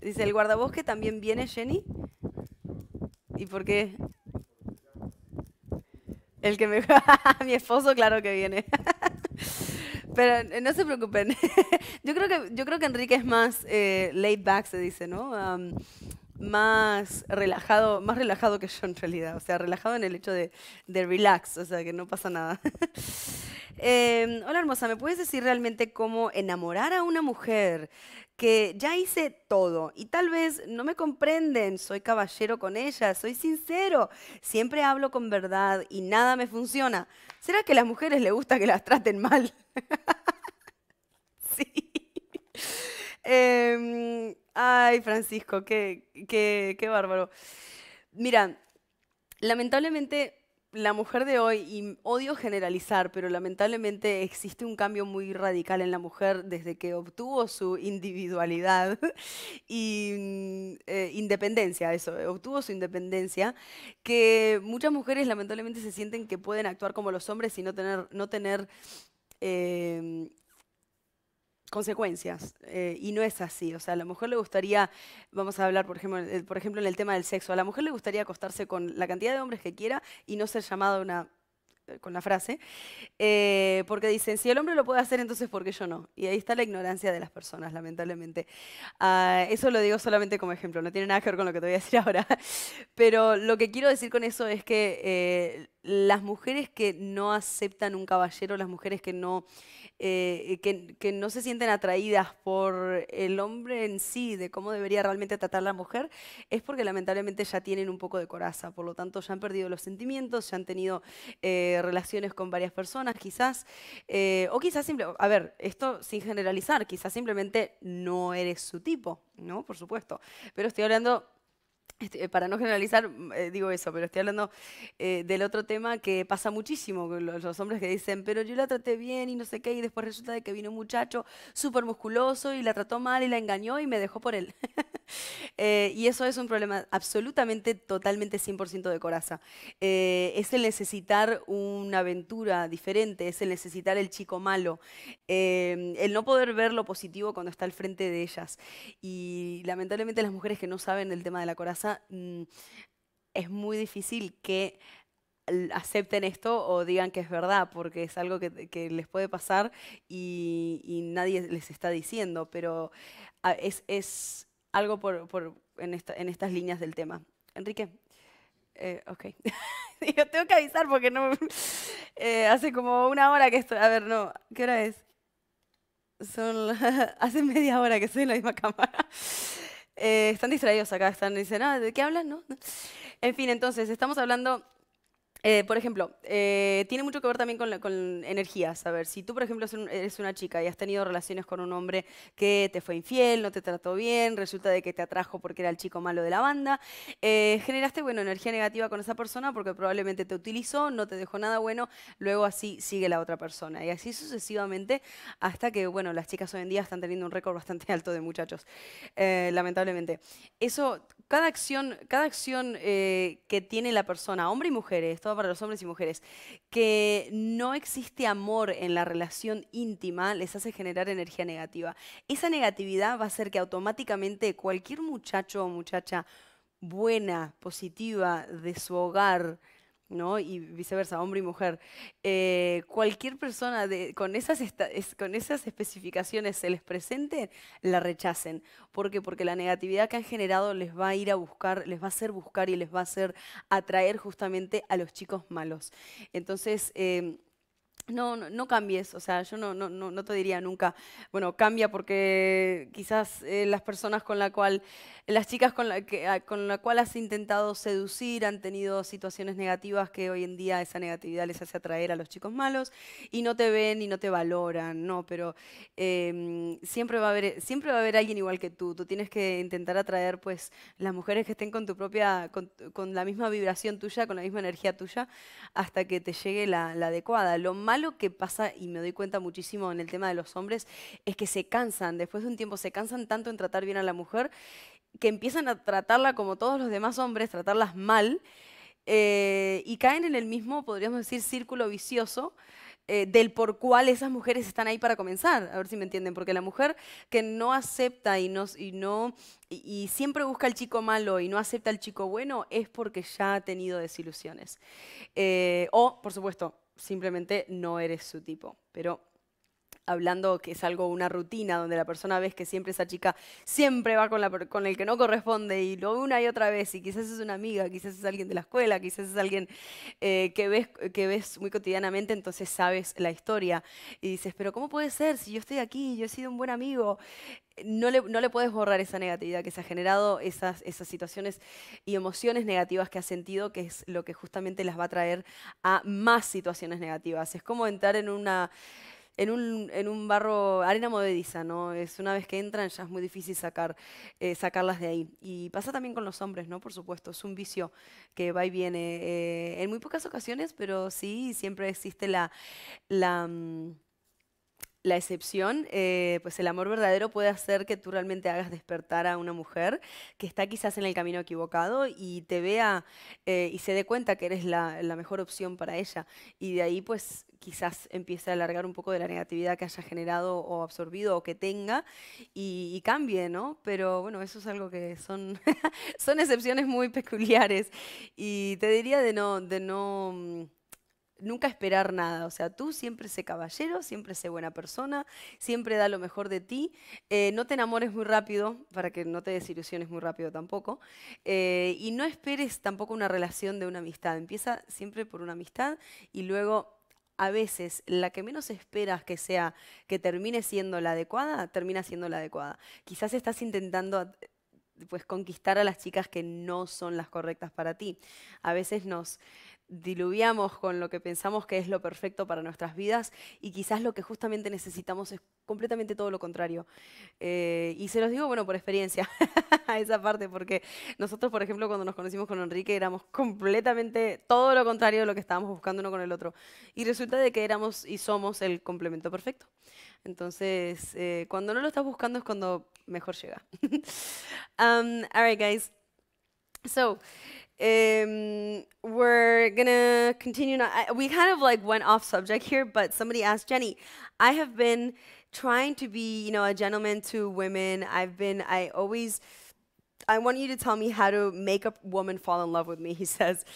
Dice, el guardabosque también viene, Jenny. ¿Y por qué? El que me... Mi esposo, claro que viene. Pero eh, no se preocupen. yo, creo que, yo creo que Enrique es más eh, laid back, se dice, ¿no? Um, más relajado, más relajado que yo en realidad, o sea, relajado en el hecho de, relax, o sea, que no pasa nada. Em, hola hermosa, ¿me puedes decir realmente cómo enamorar a una mujer? que ya hice todo y tal vez no me comprenden, soy caballero con ella, soy sincero, siempre hablo con verdad y nada me funciona. ¿Será que a las mujeres les gusta que las traten mal? sí. Eh, Ay, Francisco, qué, qué, qué bárbaro. Mira, lamentablemente la mujer de hoy, y odio generalizar, pero lamentablemente existe un cambio muy radical en la mujer desde que obtuvo su individualidad y mm, eh, independencia, eso, eh, obtuvo su independencia, que muchas mujeres lamentablemente se sienten que pueden actuar como los hombres y no tener, em, consecuencias. Eh, y no es así. O sea, a la mujer le gustaría, vamos a hablar, por ejemplo, por ejemplo, en el tema del sexo, a la mujer le gustaría acostarse con la cantidad de hombres que quiera y no ser llamada una eh, con la frase, eh, porque dicen, si el hombre lo puede hacer, entonces ¿por qué yo no? Y ahí está la ignorancia de las personas, lamentablemente. Ah, eso lo digo solamente como ejemplo, no tiene nada que ver con lo que te voy a decir ahora, pero lo que quiero decir con eso es que las mujeres que no aceptan un caballero, las mujeres que no, eh, que, no se sienten atraídas por el hombre en sí, de cómo debería realmente tratar la mujer, es porque lamentablemente ya tienen un poco de coraza, por lo tanto ya han perdido los sentimientos, ya han tenido eh, relaciones con varias personas quizás, eh, o quizás, simplemente, a ver, esto sin generalizar, quizás simplemente no eres su tipo, ¿no? Por supuesto, pero estoy hablando este, para no generalizar, mm, eh, digo eso, pero estoy hablando eh, del otro tema que pasa muchísimo, los, los, hombres que dicen, pero yo la traté bien y no sé qué, y después resulta de que vino un muchacho súper musculoso y la trató mal y la engañó y me dejó por él. Eh, y eso es un problema absolutamente, totalmente 100% de coraza. es el necesitar una aventura diferente, es el necesitar el chico malo, em, el no poder ver lo positivo cuando está al frente de ellas. Y lamentablemente las mujeres que no saben el tema de la coraza, Mm, es muy difícil que acepten esto o digan que es verdad, porque es algo que, les puede pasar y, nadie les está diciendo, pero ah, es, es algo por, por en, en, estas líneas del tema. Enrique, eh, ok. tengo que avisar porque no... Eh, hace como una hora que estoy... A ver, no, ¿qué hora es? Son... hace media hora que estoy en la misma cámara. Eh, están distraídos acá, están, dicen, ah, ¿de qué hablan? No? En fin, entonces, estamos hablando eh, por ejemplo, eh, tiene mucho que ver también con, energías. A ver, si tú, por ejemplo, eres una chica y has tenido relaciones con un hombre que te fue infiel, no te trató bien, resulta de que te atrajo porque era el chico malo de la banda, eh, generaste, bueno, energía negativa con esa persona porque probablemente te utilizó, no te dejó nada bueno, luego así sigue la otra persona. Y así sucesivamente hasta que, bueno, las chicas hoy en día están teniendo un récord bastante alto de muchachos, lamentablemente. Eso, cada acción, cada acción que tiene la persona, hombre y mujer, esto para los hombres y mujeres, que no existe amor en la relación íntima les hace generar energía negativa. Esa negatividad va a hacer que automáticamente cualquier muchacho o muchacha buena, positiva, de su hogar, ¿no? Y viceversa, hombre y mujer. Eh, cualquier persona con, esas con esas especificaciones se les presente, la rechacen. ¿Por qué? Porque la negatividad que han generado les va a ir a buscar, les va a hacer buscar y les va a hacer atraer justamente a los chicos malos. Entonces, eh, no, no, cambies, o sea, yo no, no, te diría nunca, bueno, cambia porque quizás eh, las personas con la cual, las chicas con la, que, ah, con la cual has intentado seducir han tenido situaciones negativas que hoy en día esa negatividad les hace atraer a los chicos malos y no te ven y no te valoran, no, pero em, siempre, va a haber, siempre va a haber alguien igual que tú, tú tienes que intentar atraer pues las mujeres que estén con tu propia, con, la misma vibración tuya, con la misma energía tuya, hasta que te llegue la, la adecuada. Lo malo que pasa, y me doy cuenta muchísimo en el tema de los hombres, es que se cansan, después de un tiempo se cansan tanto en tratar bien a la mujer, que empiezan a tratarla como todos los demás hombres, tratarlas mal, eh, y caen en el mismo, podríamos decir, círculo vicioso. Eh, del por cual esas mujeres están ahí para comenzar, a ver si me entienden, porque la mujer que no acepta y, no, y, no, y, siempre busca al chico malo y no acepta al chico bueno es porque ya ha tenido desilusiones. Eh, o, por supuesto, simplemente no eres su tipo. Pero hablando que es algo, una rutina, donde la persona ves que siempre esa chica siempre va con, el que no corresponde y lo una y otra vez, y quizás es una amiga, quizás es alguien de la escuela, quizás es alguien eh, que, ves, que ves muy cotidianamente, entonces sabes la historia y dices, pero ¿cómo puede ser si yo estoy aquí, yo he sido un buen amigo? No le, no le, puedes borrar esa negatividad que se ha generado, esas, esas situaciones y emociones negativas que ha sentido, que es lo que justamente las va a traer a más situaciones negativas. Es como entrar en una en un, en un barro, arena movediza, ¿no? Es una vez que entran ya es muy difícil sacar, eh, sacarlas de ahí. Y pasa también con los hombres, ¿no? Por supuesto, es un vicio que va y viene eh, en muy pocas ocasiones, pero sí, siempre existe la... la mm, la excepción, eh, pues el amor verdadero puede hacer que tú realmente hagas despertar a una mujer que está quizás en el camino equivocado y te vea eh, y se dé cuenta que eres la, mejor opción para ella. Y de ahí pues quizás empiece a alargar un poco de la negatividad que haya generado o absorbido o que tenga y, cambie, ¿no? Pero bueno, eso es algo que son, son excepciones muy peculiares y te diría de no... De no mm, nunca esperar nada. O sea, tú siempre sé caballero, siempre sé buena persona, siempre da lo mejor de ti. Eh, no te enamores muy rápido, para que no te desilusiones muy rápido tampoco. Eh, y no esperes tampoco una relación de una amistad. Empieza siempre por una amistad y luego... A veces la que menos esperas que sea, que termine siendo la adecuada, termina siendo la adecuada. Quizás estás intentando pues conquistar a las chicas que no son las correctas para ti. A veces nos, diluviamos con lo que pensamos que es lo perfecto para nuestras vidas y quizás lo que justamente necesitamos es completamente todo lo contrario. Eh, y se los digo, bueno, por experiencia, a esa parte, porque nosotros, por ejemplo, cuando nos conocimos con Enrique éramos completamente todo lo contrario de lo que estábamos buscando uno con el otro. Y resulta de que éramos y somos el complemento perfecto. Entonces, eh, cuando no lo estás buscando es cuando mejor llega. um, all right, guys. So, Um, we're gonna continue. Not, I, we kind of like went off subject here, but somebody asked Jenny. I have been trying to be, you know, a gentleman to women. I've been. I always. I want you to tell me how to make a woman fall in love with me. He says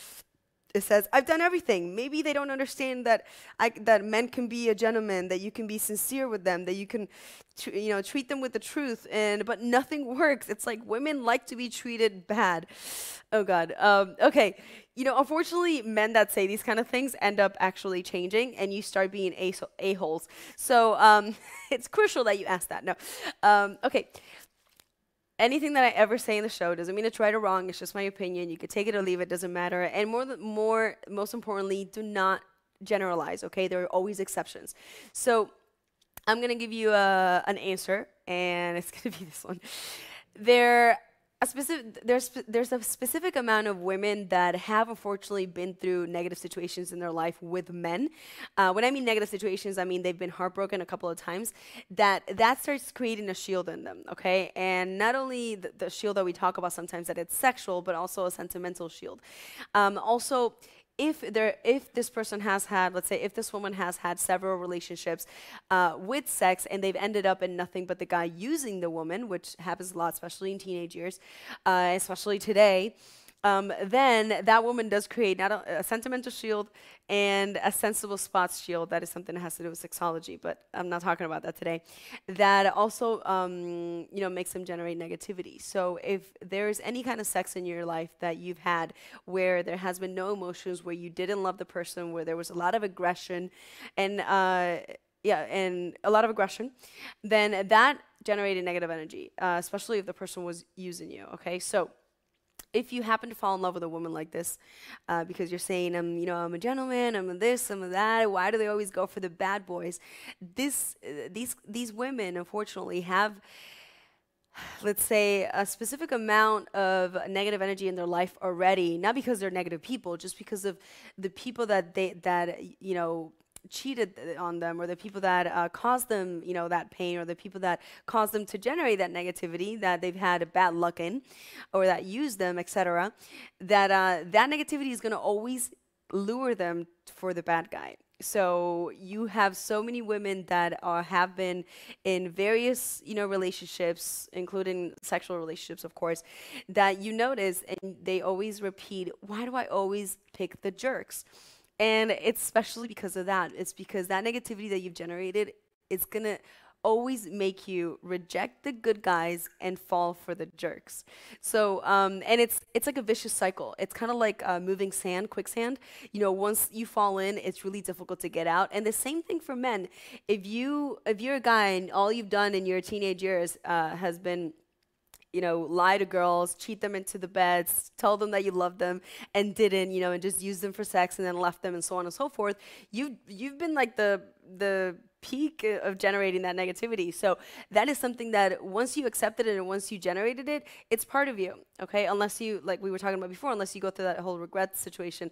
that says, I've done everything. Maybe they don't understand that, I, that men can be a gentleman, that you can be sincere with them, that you can you know, treat them with the truth, and, but nothing works. It's like women like to be treated bad. Oh, God. Um, okay. You know, unfortunately, men that say these kind of things end up actually changing, and you start being a-holes. So um, it's crucial that you ask that. No. Um, okay anything that I ever say in the show doesn't mean it's right or wrong. It's just my opinion. You could take it or leave it. Doesn't matter. And more, more, most importantly, do not generalize. Okay, there are always exceptions. So I'm gonna give you a, uh, an answer, and it's gonna be this one. There a specific, there's, there's a specific amount of women that have unfortunately been through negative situations in their life with men. Uh, when I mean negative situations, I mean they've been heartbroken a couple of times. That that starts creating a shield in them, okay? And not only the, the shield that we talk about sometimes that it's sexual, but also a sentimental shield. Um, also, if there, if this person has had, let's say, if this woman has had several relationships uh, with sex and they've ended up in nothing but the guy using the woman, which happens a lot, especially in teenage years, uh, especially today um, then that woman does create not a, a, sentimental shield and a sensible spots shield. That is something that has to do with sexology, but I'm not talking about that today. That also, um, you know, makes them generate negativity. So if there is any kind of sex in your life that you've had where there has been no emotions, where you didn't love the person, where there was a lot of aggression, and uh, yeah, and a lot of aggression, then that generated negative energy, uh, especially if the person was using you. Okay, so if you happen to fall in love with a woman like this, uh, because you're saying, "I'm, you know, I'm a gentleman, I'm a this, I'm a that," why do they always go for the bad boys? This, uh, these, these women, unfortunately, have, let's say, a specific amount of negative energy in their life already. Not because they're negative people, just because of the people that they that you know cheated on them or the people that uh, caused them you know that pain or the people that caused them to generate that negativity that they've had bad luck in or that use them etc that uh, that negativity is going to always lure them for the bad guy so you have so many women that are, have been in various you know relationships including sexual relationships of course that you notice and they always repeat why do i always pick the jerks and it's especially because of that. It's because that negativity that you've generated is going to always make you reject the good guys and fall for the jerks. So, um, and it's it's like a vicious cycle. It's kind of like uh, moving sand, quicksand. You know, once you fall in, it's really difficult to get out. And the same thing for men. If you if you're a guy and all you've done in your teenage years uh, has been you know, lie to girls, cheat them into the beds, tell them that you love them and didn't, you know, and just use them for sex and then left them and so on and so forth. You you've been like the the peak uh, of generating that negativity. So that is something that once you accepted it and once you generated it, it's part of you, okay? Unless you, like we were talking about before, unless you go through that whole regret situation.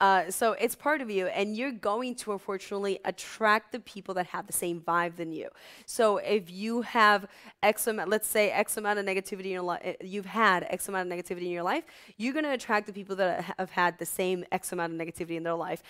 Uh, so it's part of you, and you're going to unfortunately attract the people that have the same vibe than you. So if you have X amount, let's say X amount of negativity in your life, eh, you've had X amount of negativity in your life, you're gonna attract the people that have had the same X amount of negativity in their life.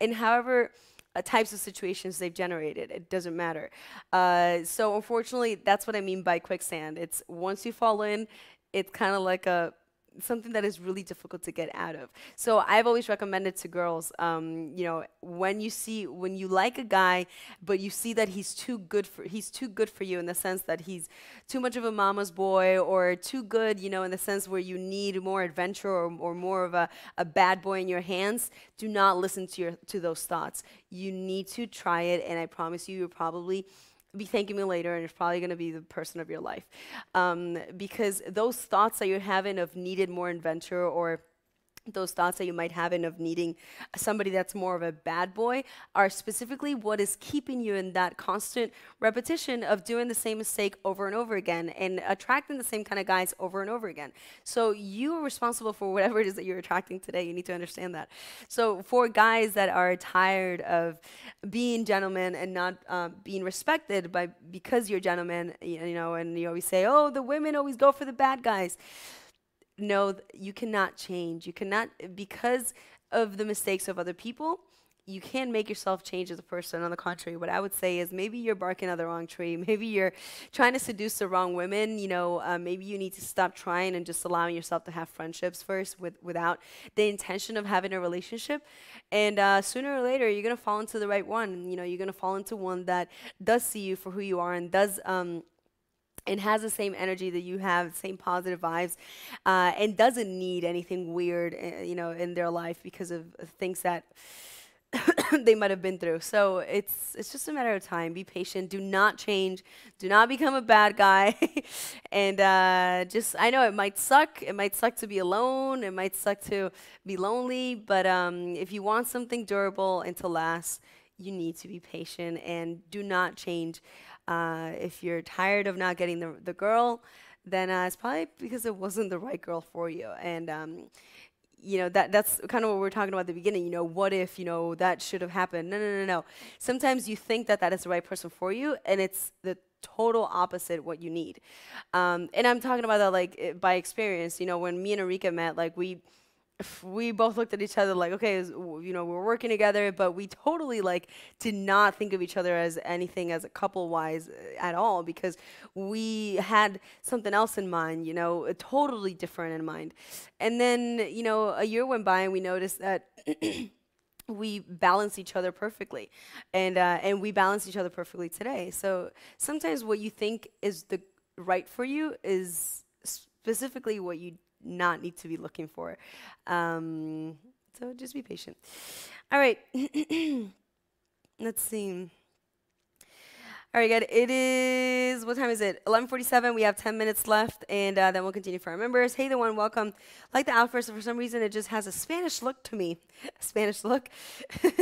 And however, uh, types of situations they've generated. It doesn't matter. Uh, so unfortunately, that's what I mean by quicksand. It's once you fall in, it's kind of like a something that is really difficult to get out of. So I've always recommended to girls, um, you know, when you see when you like a guy, but you see that he's too good for he's too good for you in the sense that he's too much of a mama's boy or too good, you know, in the sense where you need more adventure or, or more of a, a bad boy in your hands. Do not listen to your to those thoughts. You need to try it, and I promise you, you're probably be thanking me later and it's probably going to be the person of your life. Um, because those thoughts that you're having of needed more adventure or those thoughts that you might have in of needing somebody that's more of a bad boy are specifically what is keeping you in that constant repetition of doing the same mistake over and over again and attracting the same kind of guys over and over again. So you are responsible for whatever it is that you're attracting today. You need to understand that. So for guys that are tired of being gentlemen and not um, being respected by because you're gentlemen, you know, and you always say, "Oh, the women always go for the bad guys." know you cannot change. You cannot, because of the mistakes of other people, you can make yourself change as a person. On the contrary, what I would say is maybe you're barking at the wrong tree. Maybe you're trying to seduce the wrong women. You know, uh, maybe you need to stop trying and just allowing yourself to have friendships first with, without the intention of having a relationship. And uh, sooner or later, you're going to fall into the right one. You know, you're going to fall into one that does see you for who you are and does. Um, and has the same energy that you have, same positive vibes, uh, and doesn't need anything weird, uh, you know, in their life because of things that they might have been through. So it's it's just a matter of time. Be patient. Do not change. Do not become a bad guy. and uh, just I know it might suck. It might suck to be alone. It might suck to be lonely. But um, if you want something durable and to last, you need to be patient and do not change. Uh, if you're tired of not getting the, the girl, then uh, it's probably because it wasn't the right girl for you. And um, you know that that's kind of what we were talking about at the beginning. You know, what if you know that should have happened? No, no, no, no. Sometimes you think that that is the right person for you, and it's the total opposite what you need. Um, and I'm talking about that like by experience. You know, when me and Erika met, like we we both looked at each other like, okay, you know, we're working together, but we totally like did not think of each other as anything as a couple wise uh, at all because we had something else in mind, you know, totally different in mind. And then, you know, a year went by and we noticed that. we balance each other perfectly and uh, and we balance each other perfectly today so sometimes what you think is the right for you is specifically what you not need to be looking for. Um, so just be patient. All right. Let's see. All right, good. It is, what time is it? 11.47. We have 10 minutes left, and uh, then we'll continue for our members. Hey, the one, welcome. Like the alphabet, for some reason, it just has a Spanish look to me. Spanish look.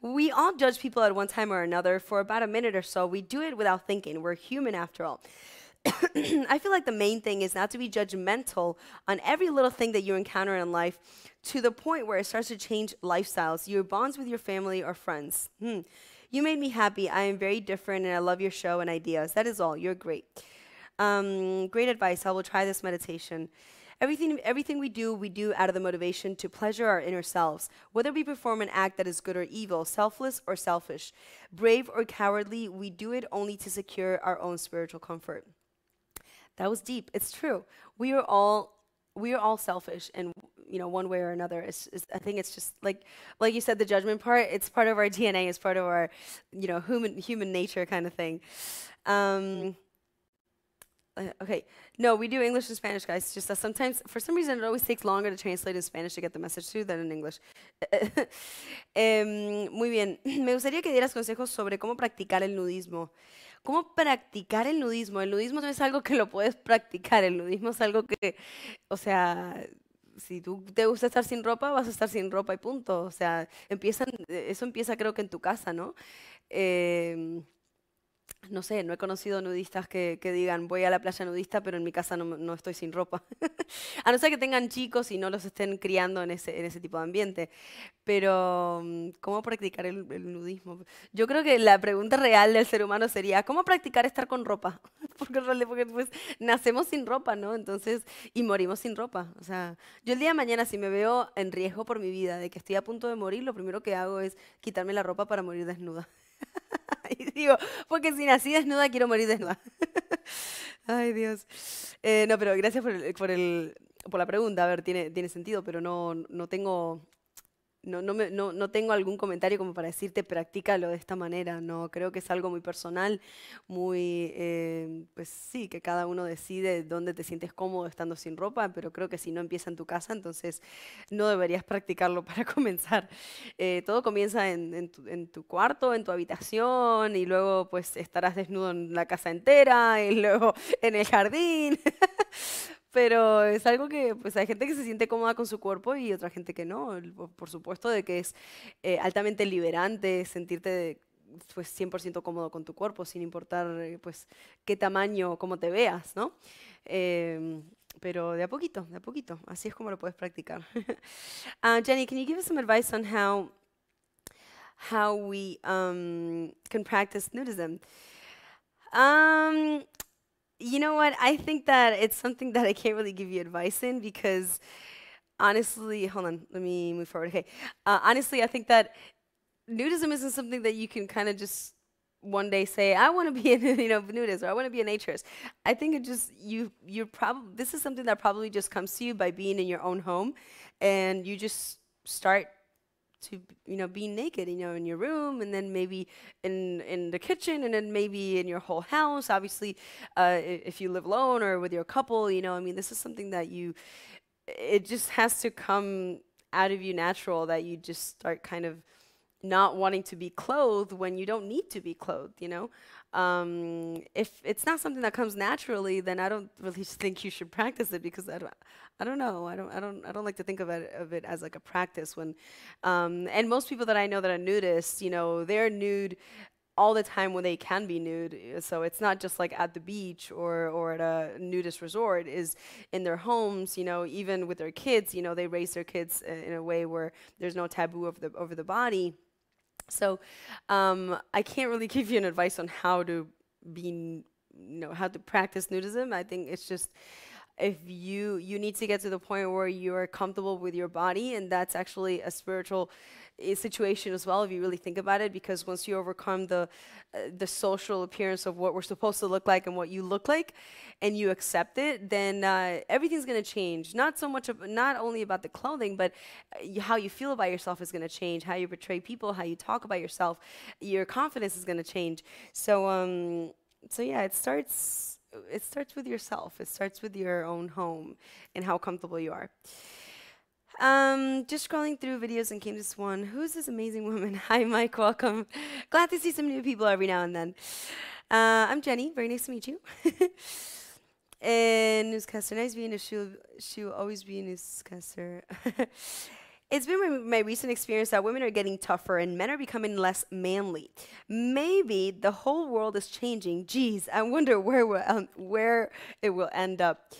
we all judge people at one time or another for about a minute or so. We do it without thinking. We're human after all. And I feel like the main thing is not to be judgmental on every little thing that you encounter in life to the point where it starts to change lifestyles, your bonds with your family or friends. Hmm. You made me happy. I am very different and I love your show and ideas. That is all. You're great. Um, great advice. I will try this meditation. Everything, everything we do, we do out of the motivation to pleasure our inner selves. Whether we perform an act that is good or evil, selfless or selfish, brave or cowardly, we do it only to secure our own spiritual comfort. That was deep. It's true. We are all we are all selfish and you know one way or another it's, i think it's just like like you said the judgment part it's part of our dna it's part of our you know human human nature kind of thing um, uh, okay no we do english and spanish guys just that sometimes for some reason it always takes longer to translate in spanish to get the message through than in english um, muy bien me gustaría que dieras consejos sobre cómo practicar el nudismo ¿Cómo practicar el nudismo? El nudismo no es algo que lo puedes practicar, el nudismo es algo que, o sea, si tú te gusta estar sin ropa, vas a estar sin ropa y punto. O sea, empiezan, eso empieza creo que en tu casa, ¿no? Eh, no sé, no he conocido nudistas que, digan voy a la playa nudista, pero en mi casa no, no estoy sin ropa. a no ser que tengan chicos y no los estén criando en ese, en ese tipo de ambiente. Pero, mm, ¿cómo practicar el, nudismo? Yo creo que la pregunta real del ser humano sería, ¿cómo practicar estar con ropa? porque porque pues, nacemos sin ropa, ¿no? Entonces, y morimos sin ropa. O sea, yo el día de mañana si me veo en riesgo por mi vida, de que estoy a punto de morir, lo primero que hago es quitarme la ropa para morir desnuda. y digo, porque si nací desnuda, quiero morir desnuda. Ay, Dios. Eh, no, pero gracias por el, por, el, por, la pregunta. A ver, tiene, tiene sentido, pero no, no tengo no, no, me, no, tengo algún comentario como para decirte practícalo de esta manera, no, creo que es algo muy personal, muy, eh, pues sí, que cada uno decide dónde te sientes cómodo estando sin ropa, pero creo que si no empieza en tu casa, entonces no deberías practicarlo para comenzar. Eh, todo comienza en, tu, en, tu, cuarto, en tu habitación, y luego pues estarás desnudo en la casa entera, y luego en el jardín. pero es algo que pues hay gente que se siente cómoda con su cuerpo y otra gente que no. Por supuesto de que es eh, altamente liberante sentirte pues 100% cómodo con tu cuerpo, sin importar eh, pues qué tamaño, cómo te veas, ¿no? Em, pero de a poquito, de a poquito, así es como lo puedes practicar. Ah, Jenny, can you give us some advice on how how we um, can practice nudism? Um, you know what? I think that it's something that I can't really give you advice in because honestly, hold on, let me move forward. Okay. Uh, honestly, I think that nudism isn't something that you can kind of just one day say, I want to be a you know nudist or I want to be a naturist. I think it just you you're probably this is something that probably just comes to you by being in your own home, and you just start to you know be naked you know in your room and then maybe in in the kitchen and then maybe in your whole house obviously uh, if you live alone or with your couple you know i mean this is something that you it just has to come out of you natural that you just start kind of not wanting to be clothed when you don't need to be clothed you know um, if it's not something that comes naturally, then I don't really think you should practice it because I don't, I don't know. I don't, I don't, I don't like to think of it, of it as like a practice when, um, and most people that I know that are nudists, you know, they're nude all the time when they can be nude. So it's not just like at the beach or, or at a nudist resort is in their homes, you know, even with their kids, you know, they raise their kids uh, in a way where there's no taboo over the, over the body so um, I can't really give you an advice on how to be, you know, how to practice nudism. I think it's just if you you need to get to the point where you are comfortable with your body, and that's actually a spiritual situation as well if you really think about it because once you overcome the uh, the social appearance of what we're supposed to look like and what you look like and you accept it then uh, everything's going to change not so much of, not only about the clothing but uh, how you feel about yourself is going to change how you portray people how you talk about yourself your confidence is going to change so um so yeah it starts it starts with yourself it starts with your own home and how comfortable you are um, just scrolling through videos and came to this one. Who's this amazing woman? Hi, Mike. Welcome. Glad to see some new people every now and then. Uh, I'm Jenny. Very nice to meet you. and newscaster, nice being a she'll, she'll always be a newscaster. It's been my, my, recent experience that women are getting tougher and men are becoming less manly. Maybe the whole world is changing. Geez, I wonder where, um, where it will end up.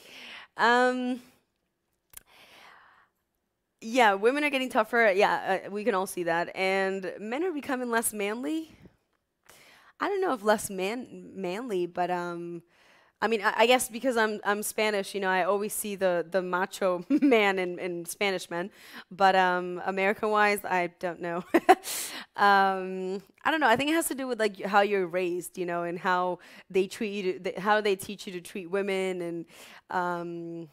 Um, yeah, women are getting tougher. Yeah, uh, we can all see that. And men are becoming less manly. I don't know if less man manly, but um, I mean, I, I, guess because I'm I'm Spanish, you know, I always see the the macho man in, in Spanish men, but um, American wise, I don't know. um, I don't know. I think it has to do with like how you're raised, you know, and how they treat you, to, th how they teach you to treat women, and um,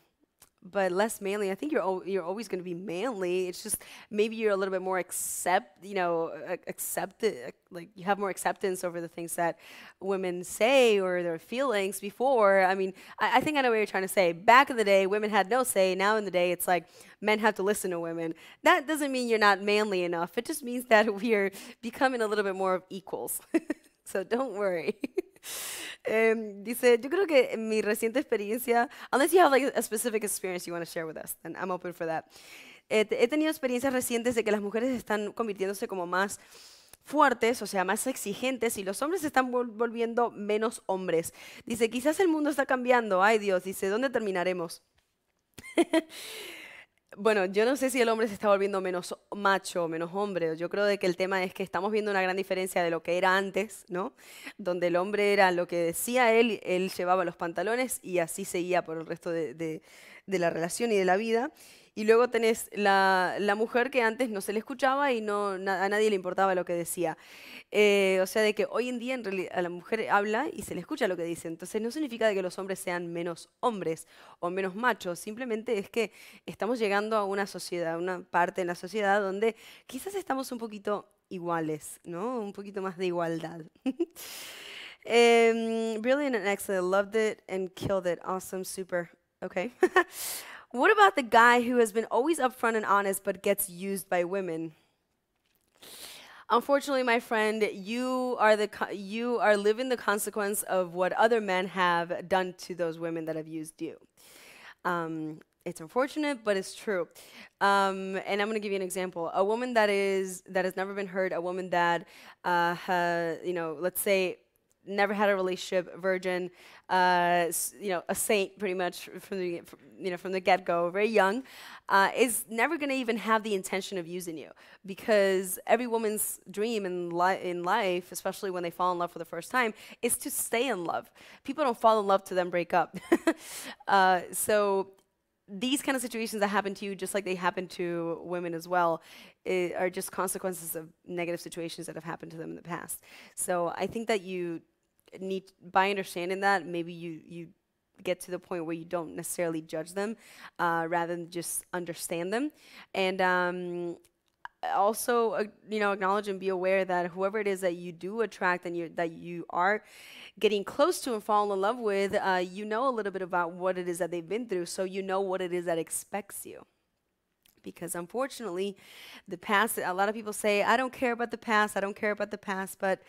but less manly. I think you're you're always going to be manly. It's just maybe you're a little bit more accept, you know, accept like you have more acceptance over the things that women say or their feelings before. I mean, I, I think I know what you're trying to say. Back in the day, women had no say. Now in the day, it's like men have to listen to women. That doesn't mean you're not manly enough. It just means that we're becoming a little bit more of equals. so don't worry. Em, dice, yo creo que mi reciente experiencia, unless you have like a specific experience you want to share with us, and I'm open for that. Eh, he tenido experiencias recientes de que las mujeres están convirtiéndose como más fuertes, o sea, más exigentes, y los hombres se están volviendo menos hombres. Dice, quizás el mundo está cambiando, ay Dios, dice, ¿dónde terminaremos? Bueno, yo no sé si el hombre se está volviendo menos macho, menos hombre. Yo creo de que el tema es que estamos viendo una gran diferencia de lo que era antes, ¿no? Donde el hombre era lo que decía él, él llevaba los pantalones y así seguía por el resto de, de la relación y de la vida. Y luego tenés la, mujer que antes no se le escuchaba y no, a nadie le importaba lo que decía. Eh, o sea, de que hoy en día a la mujer habla y se le escucha lo que dice. Entonces no significa de que los hombres sean menos hombres o menos machos. Simplemente es que estamos llegando a una sociedad, una parte en la sociedad donde quizás estamos un poquito iguales, ¿no? Un poquito más de igualdad. Em, brilliant and excellent. Loved it and killed it. Awesome, super. Okay. What about the guy who has been always upfront and honest but gets used by women? Unfortunately, my friend, you are the you are living the consequence of what other men have done to those women that have used you. Um, it's unfortunate, but it's true. Um, and I'm going to give you an example. A woman that is that has never been hurt, a woman that, uh, ha, you know, let's say never had a relationship, virgin, uh, you know, a saint pretty much from the from, you know from the get go, very young, uh, is never going to even have the intention of using you because every woman's dream in li in life, especially when they fall in love for the first time, is to stay in love. People don't fall in love to then break up. uh, so these kind of situations that happen to you, just like they happen to women as well, are just consequences of negative situations that have happened to them in the past. So I think that you need by understanding that maybe you you get to the point where you don't necessarily judge them uh, rather than just understand them and um, also uh, you know acknowledge and be aware that whoever it is that you do attract and you that you are getting close to and fall in love with uh, you know a little bit about what it is that they've been through so you know what it is that expects you because unfortunately the past a lot of people say i don't care about the past i don't care about the past but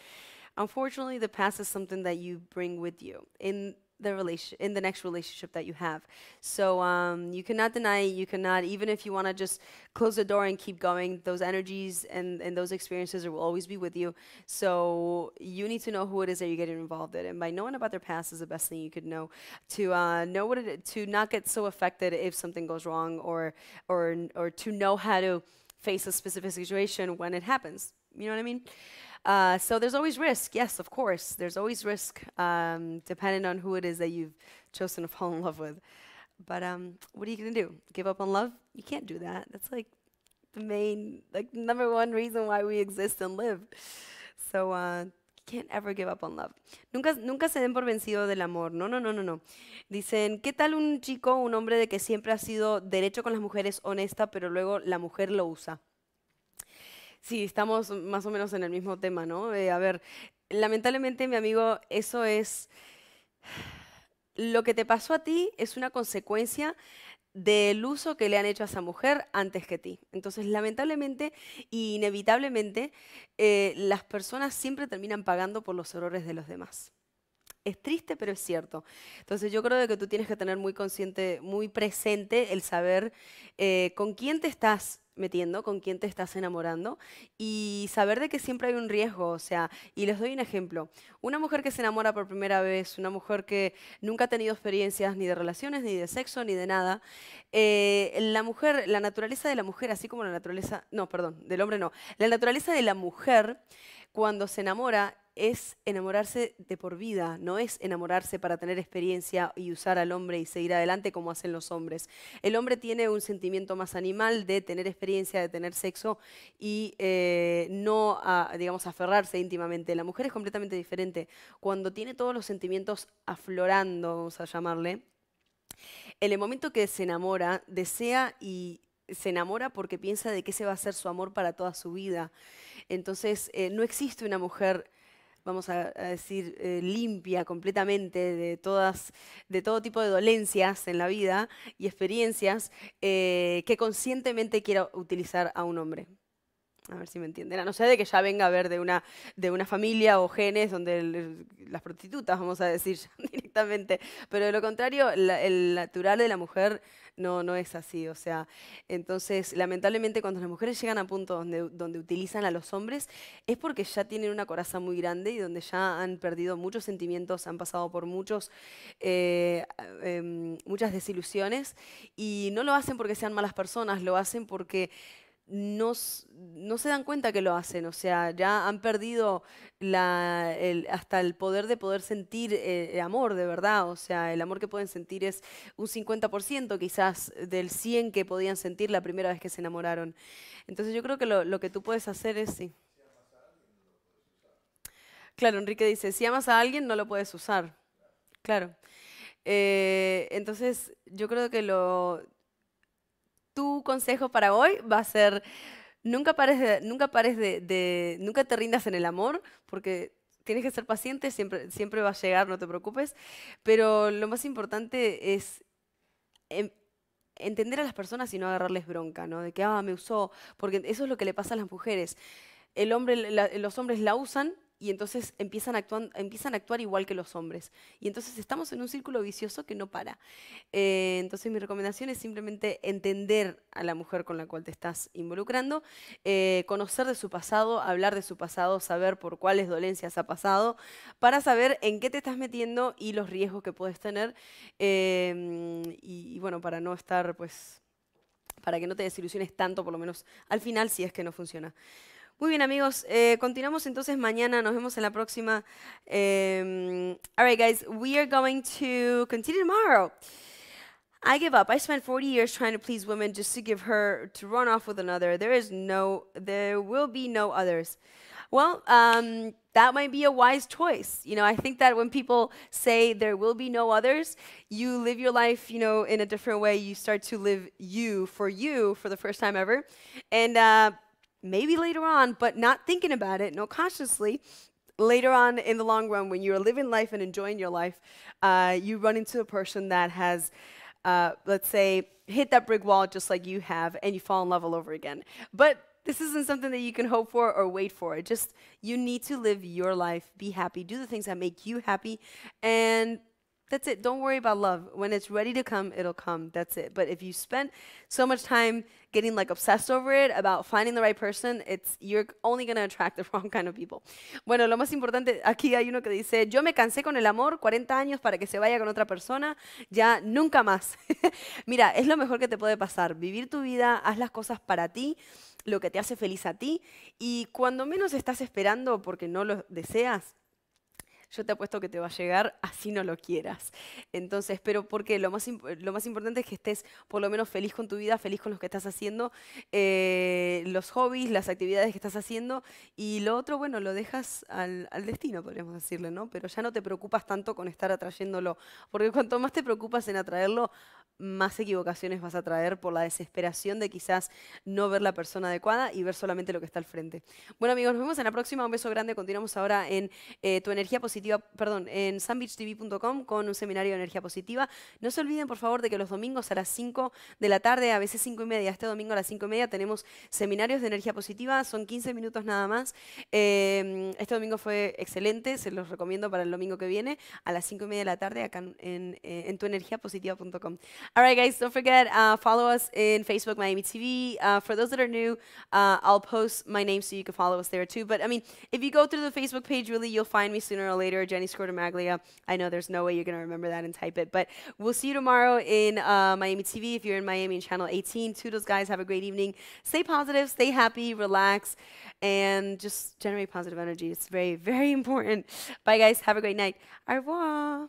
Unfortunately, the past is something that you bring with you in the relation in the next relationship that you have. So um, you cannot deny it. You cannot even if you want to just close the door and keep going. Those energies and and those experiences will always be with you. So you need to know who it is that you're getting involved in. And by knowing about their past is the best thing you could know to uh, know what it to not get so affected if something goes wrong or or or to know how to face a specific situation when it happens. You know what I mean? Uh, so there's always risk. Yes, of course. There's always risk, um, depending on who it is that you've chosen to fall in love with. But um, what are you gonna do? Give up on love? You can't do that. That's like the main, like number one reason why we exist and live. So uh, can't ever give up on love. Nunca, nunca se den por vencido del amor. No, no, no, no, no. Dicen, ¿qué tal un chico, un hombre de que siempre ha sido derecho con las mujeres, honesta, pero luego la mujer lo usa? Sí, estamos más o menos en el mismo tema, ¿no? a ver, lamentablemente, mi amigo, eso es... Lo que te pasó a ti es una consecuencia del uso que le han hecho a esa mujer antes que ti. Entonces, lamentablemente e inevitablemente, eh, las personas siempre terminan pagando por los errores de los demás es triste, pero es cierto. Entonces yo creo que tú tienes que tener muy consciente, muy presente el saber eh, con quién te estás metiendo, con quién te estás enamorando y saber de que siempre hay un riesgo, o sea, y les doy un ejemplo, una mujer que se enamora por primera vez, una mujer que nunca ha tenido experiencias ni de relaciones, ni de sexo, ni de nada, eh, la mujer, la naturaleza de la mujer, así como la naturaleza, no, perdón, del hombre no, la naturaleza de la mujer cuando se enamora es enamorarse de por vida, no es enamorarse para tener experiencia y usar al hombre y seguir adelante como hacen los hombres. El hombre tiene un sentimiento más animal de tener experiencia, de tener sexo y eh, no, digamos, aferrarse íntimamente. La mujer es completamente diferente. Cuando tiene todos los sentimientos aflorando, vamos a llamarle, en el momento que se enamora, desea y se enamora porque piensa de que ese va a ser su amor para toda su vida. Entonces, eh, no existe una mujer vamos a, decir, eh, limpia completamente de, todas, de todo tipo de dolencias en la vida y experiencias eh, que conscientemente quiera utilizar a un hombre. A ver si me entienden. A no ser de que ya venga a ver de una, de una familia o genes donde las prostitutas, vamos a decir directamente. Pero de lo contrario, el natural de la mujer no, no es así. O sea, entonces, lamentablemente, cuando las mujeres llegan a puntos donde, donde utilizan a los hombres, es porque ya tienen una coraza muy grande y donde ya han perdido muchos sentimientos, han pasado por muchos, eh, em, muchas desilusiones y no lo hacen porque sean malas personas, lo hacen porque no, se dan cuenta que lo hacen, o sea, ya han perdido hasta el poder de poder sentir eh, el amor de verdad, o sea, el amor que pueden sentir es un 50% quizás del 100 que podían sentir la primera vez que se enamoraron. Entonces yo creo que lo, que tú puedes hacer es, sí. Claro, Enrique dice, si amas a alguien no lo puedes usar. Claro. Eh, entonces yo creo que lo, tu consejo para hoy va a ser nunca pares de, nunca pares de, nunca te rindas en el amor, porque tienes que ser paciente, siempre, siempre va a llegar, no te preocupes. Pero lo más importante es em, entender a las personas y no agarrarles bronca, ¿no? De que, ah, me usó, porque eso es lo que le pasa a las mujeres. El hombre, los hombres la usan y entonces empiezan a, actuar, empiezan a actuar igual que los hombres. Y entonces estamos en un círculo vicioso que no para. Eh, entonces mi recomendación es simplemente entender a la mujer con la cual te estás involucrando, eh, conocer de su pasado, hablar de su pasado, saber por cuáles dolencias ha pasado, para saber en qué te estás metiendo y los riesgos que puedes tener. Em, y, y bueno, para no estar pues para que no te desilusiones tanto, por lo menos al final, si es que no funciona. Muy bien, amigos. Eh, continuamos entonces mañana. Nos vemos en la próxima. Um, all right, guys. We are going to continue tomorrow. I give up. I spent 40 years trying to please women just to give her to run off with another. There is no, there will be no others. Well, um, that might be a wise choice. You know, I think that when people say there will be no others, you live your life, you know, in a different way. You start to live you for you for the first time ever, and. Uh, maybe later on, but not thinking about it, no consciously, later on in the long run, when you're living life and enjoying your life, uh, you run into a person that has, uh, let's say, hit that brick wall just like you have, and you fall in love all over again. But this isn't something that you can hope for or wait for. It just you need to live your life, be happy, do the things that make you happy, and That's it. Don't worry about love. When it's ready to come, it'll come. That's it. But if you so much time getting like obsessed over it, about finding the right person, you're only going attract the wrong kind of people. Bueno, lo más importante, aquí hay uno que dice, "Yo me cansé con el amor 40 años para que se vaya con otra persona, ya nunca más." Mira, es lo mejor que te puede pasar, vivir tu vida, haz las cosas para ti lo que te hace feliz a ti y cuando menos estás esperando porque no lo deseas, yo te apuesto que te va a llegar así no lo quieras. Entonces, pero porque lo más, lo más importante es que estés por lo menos feliz con tu vida, feliz con lo que estás haciendo, eh, los hobbies, las actividades que estás haciendo y lo otro, bueno, lo dejas al, al, destino, podríamos decirle, ¿no? Pero ya no te preocupas tanto con estar atrayéndolo, porque cuanto más te preocupas en atraerlo, más equivocaciones vas a traer por la desesperación de quizás no ver la persona adecuada y ver solamente lo que está al frente. Bueno amigos, nos vemos en la próxima. Un beso grande. Continuamos ahora en eh, tu energía positiva, perdón, en sandwichtv.com con un seminario de energía positiva. No se olviden por favor de que los domingos a las 5 de la tarde, a veces 5 y media, este domingo a las 5 y media tenemos seminarios de energía positiva. Son 15 minutos nada más. Em, este domingo fue excelente. Se los recomiendo para el domingo que viene a las 5 y media de la tarde acá en eh, tuenergiapositiva.com. All right, guys, don't forget, uh, follow us in Facebook, Miami TV. Uh, for those that are new, uh, I'll post my name so you can follow us there too. But I mean, if you go through the Facebook page, really, you'll find me sooner or later, Jenny Scortamaglia. I know there's no way you're going to remember that and type it, but we'll see you tomorrow in uh, Miami TV. If you're in Miami and Channel 18, toodles, guys. Have a great evening. Stay positive, stay happy, relax, and just generate positive energy. It's very, very important. Bye, guys. Have a great night. Au revoir.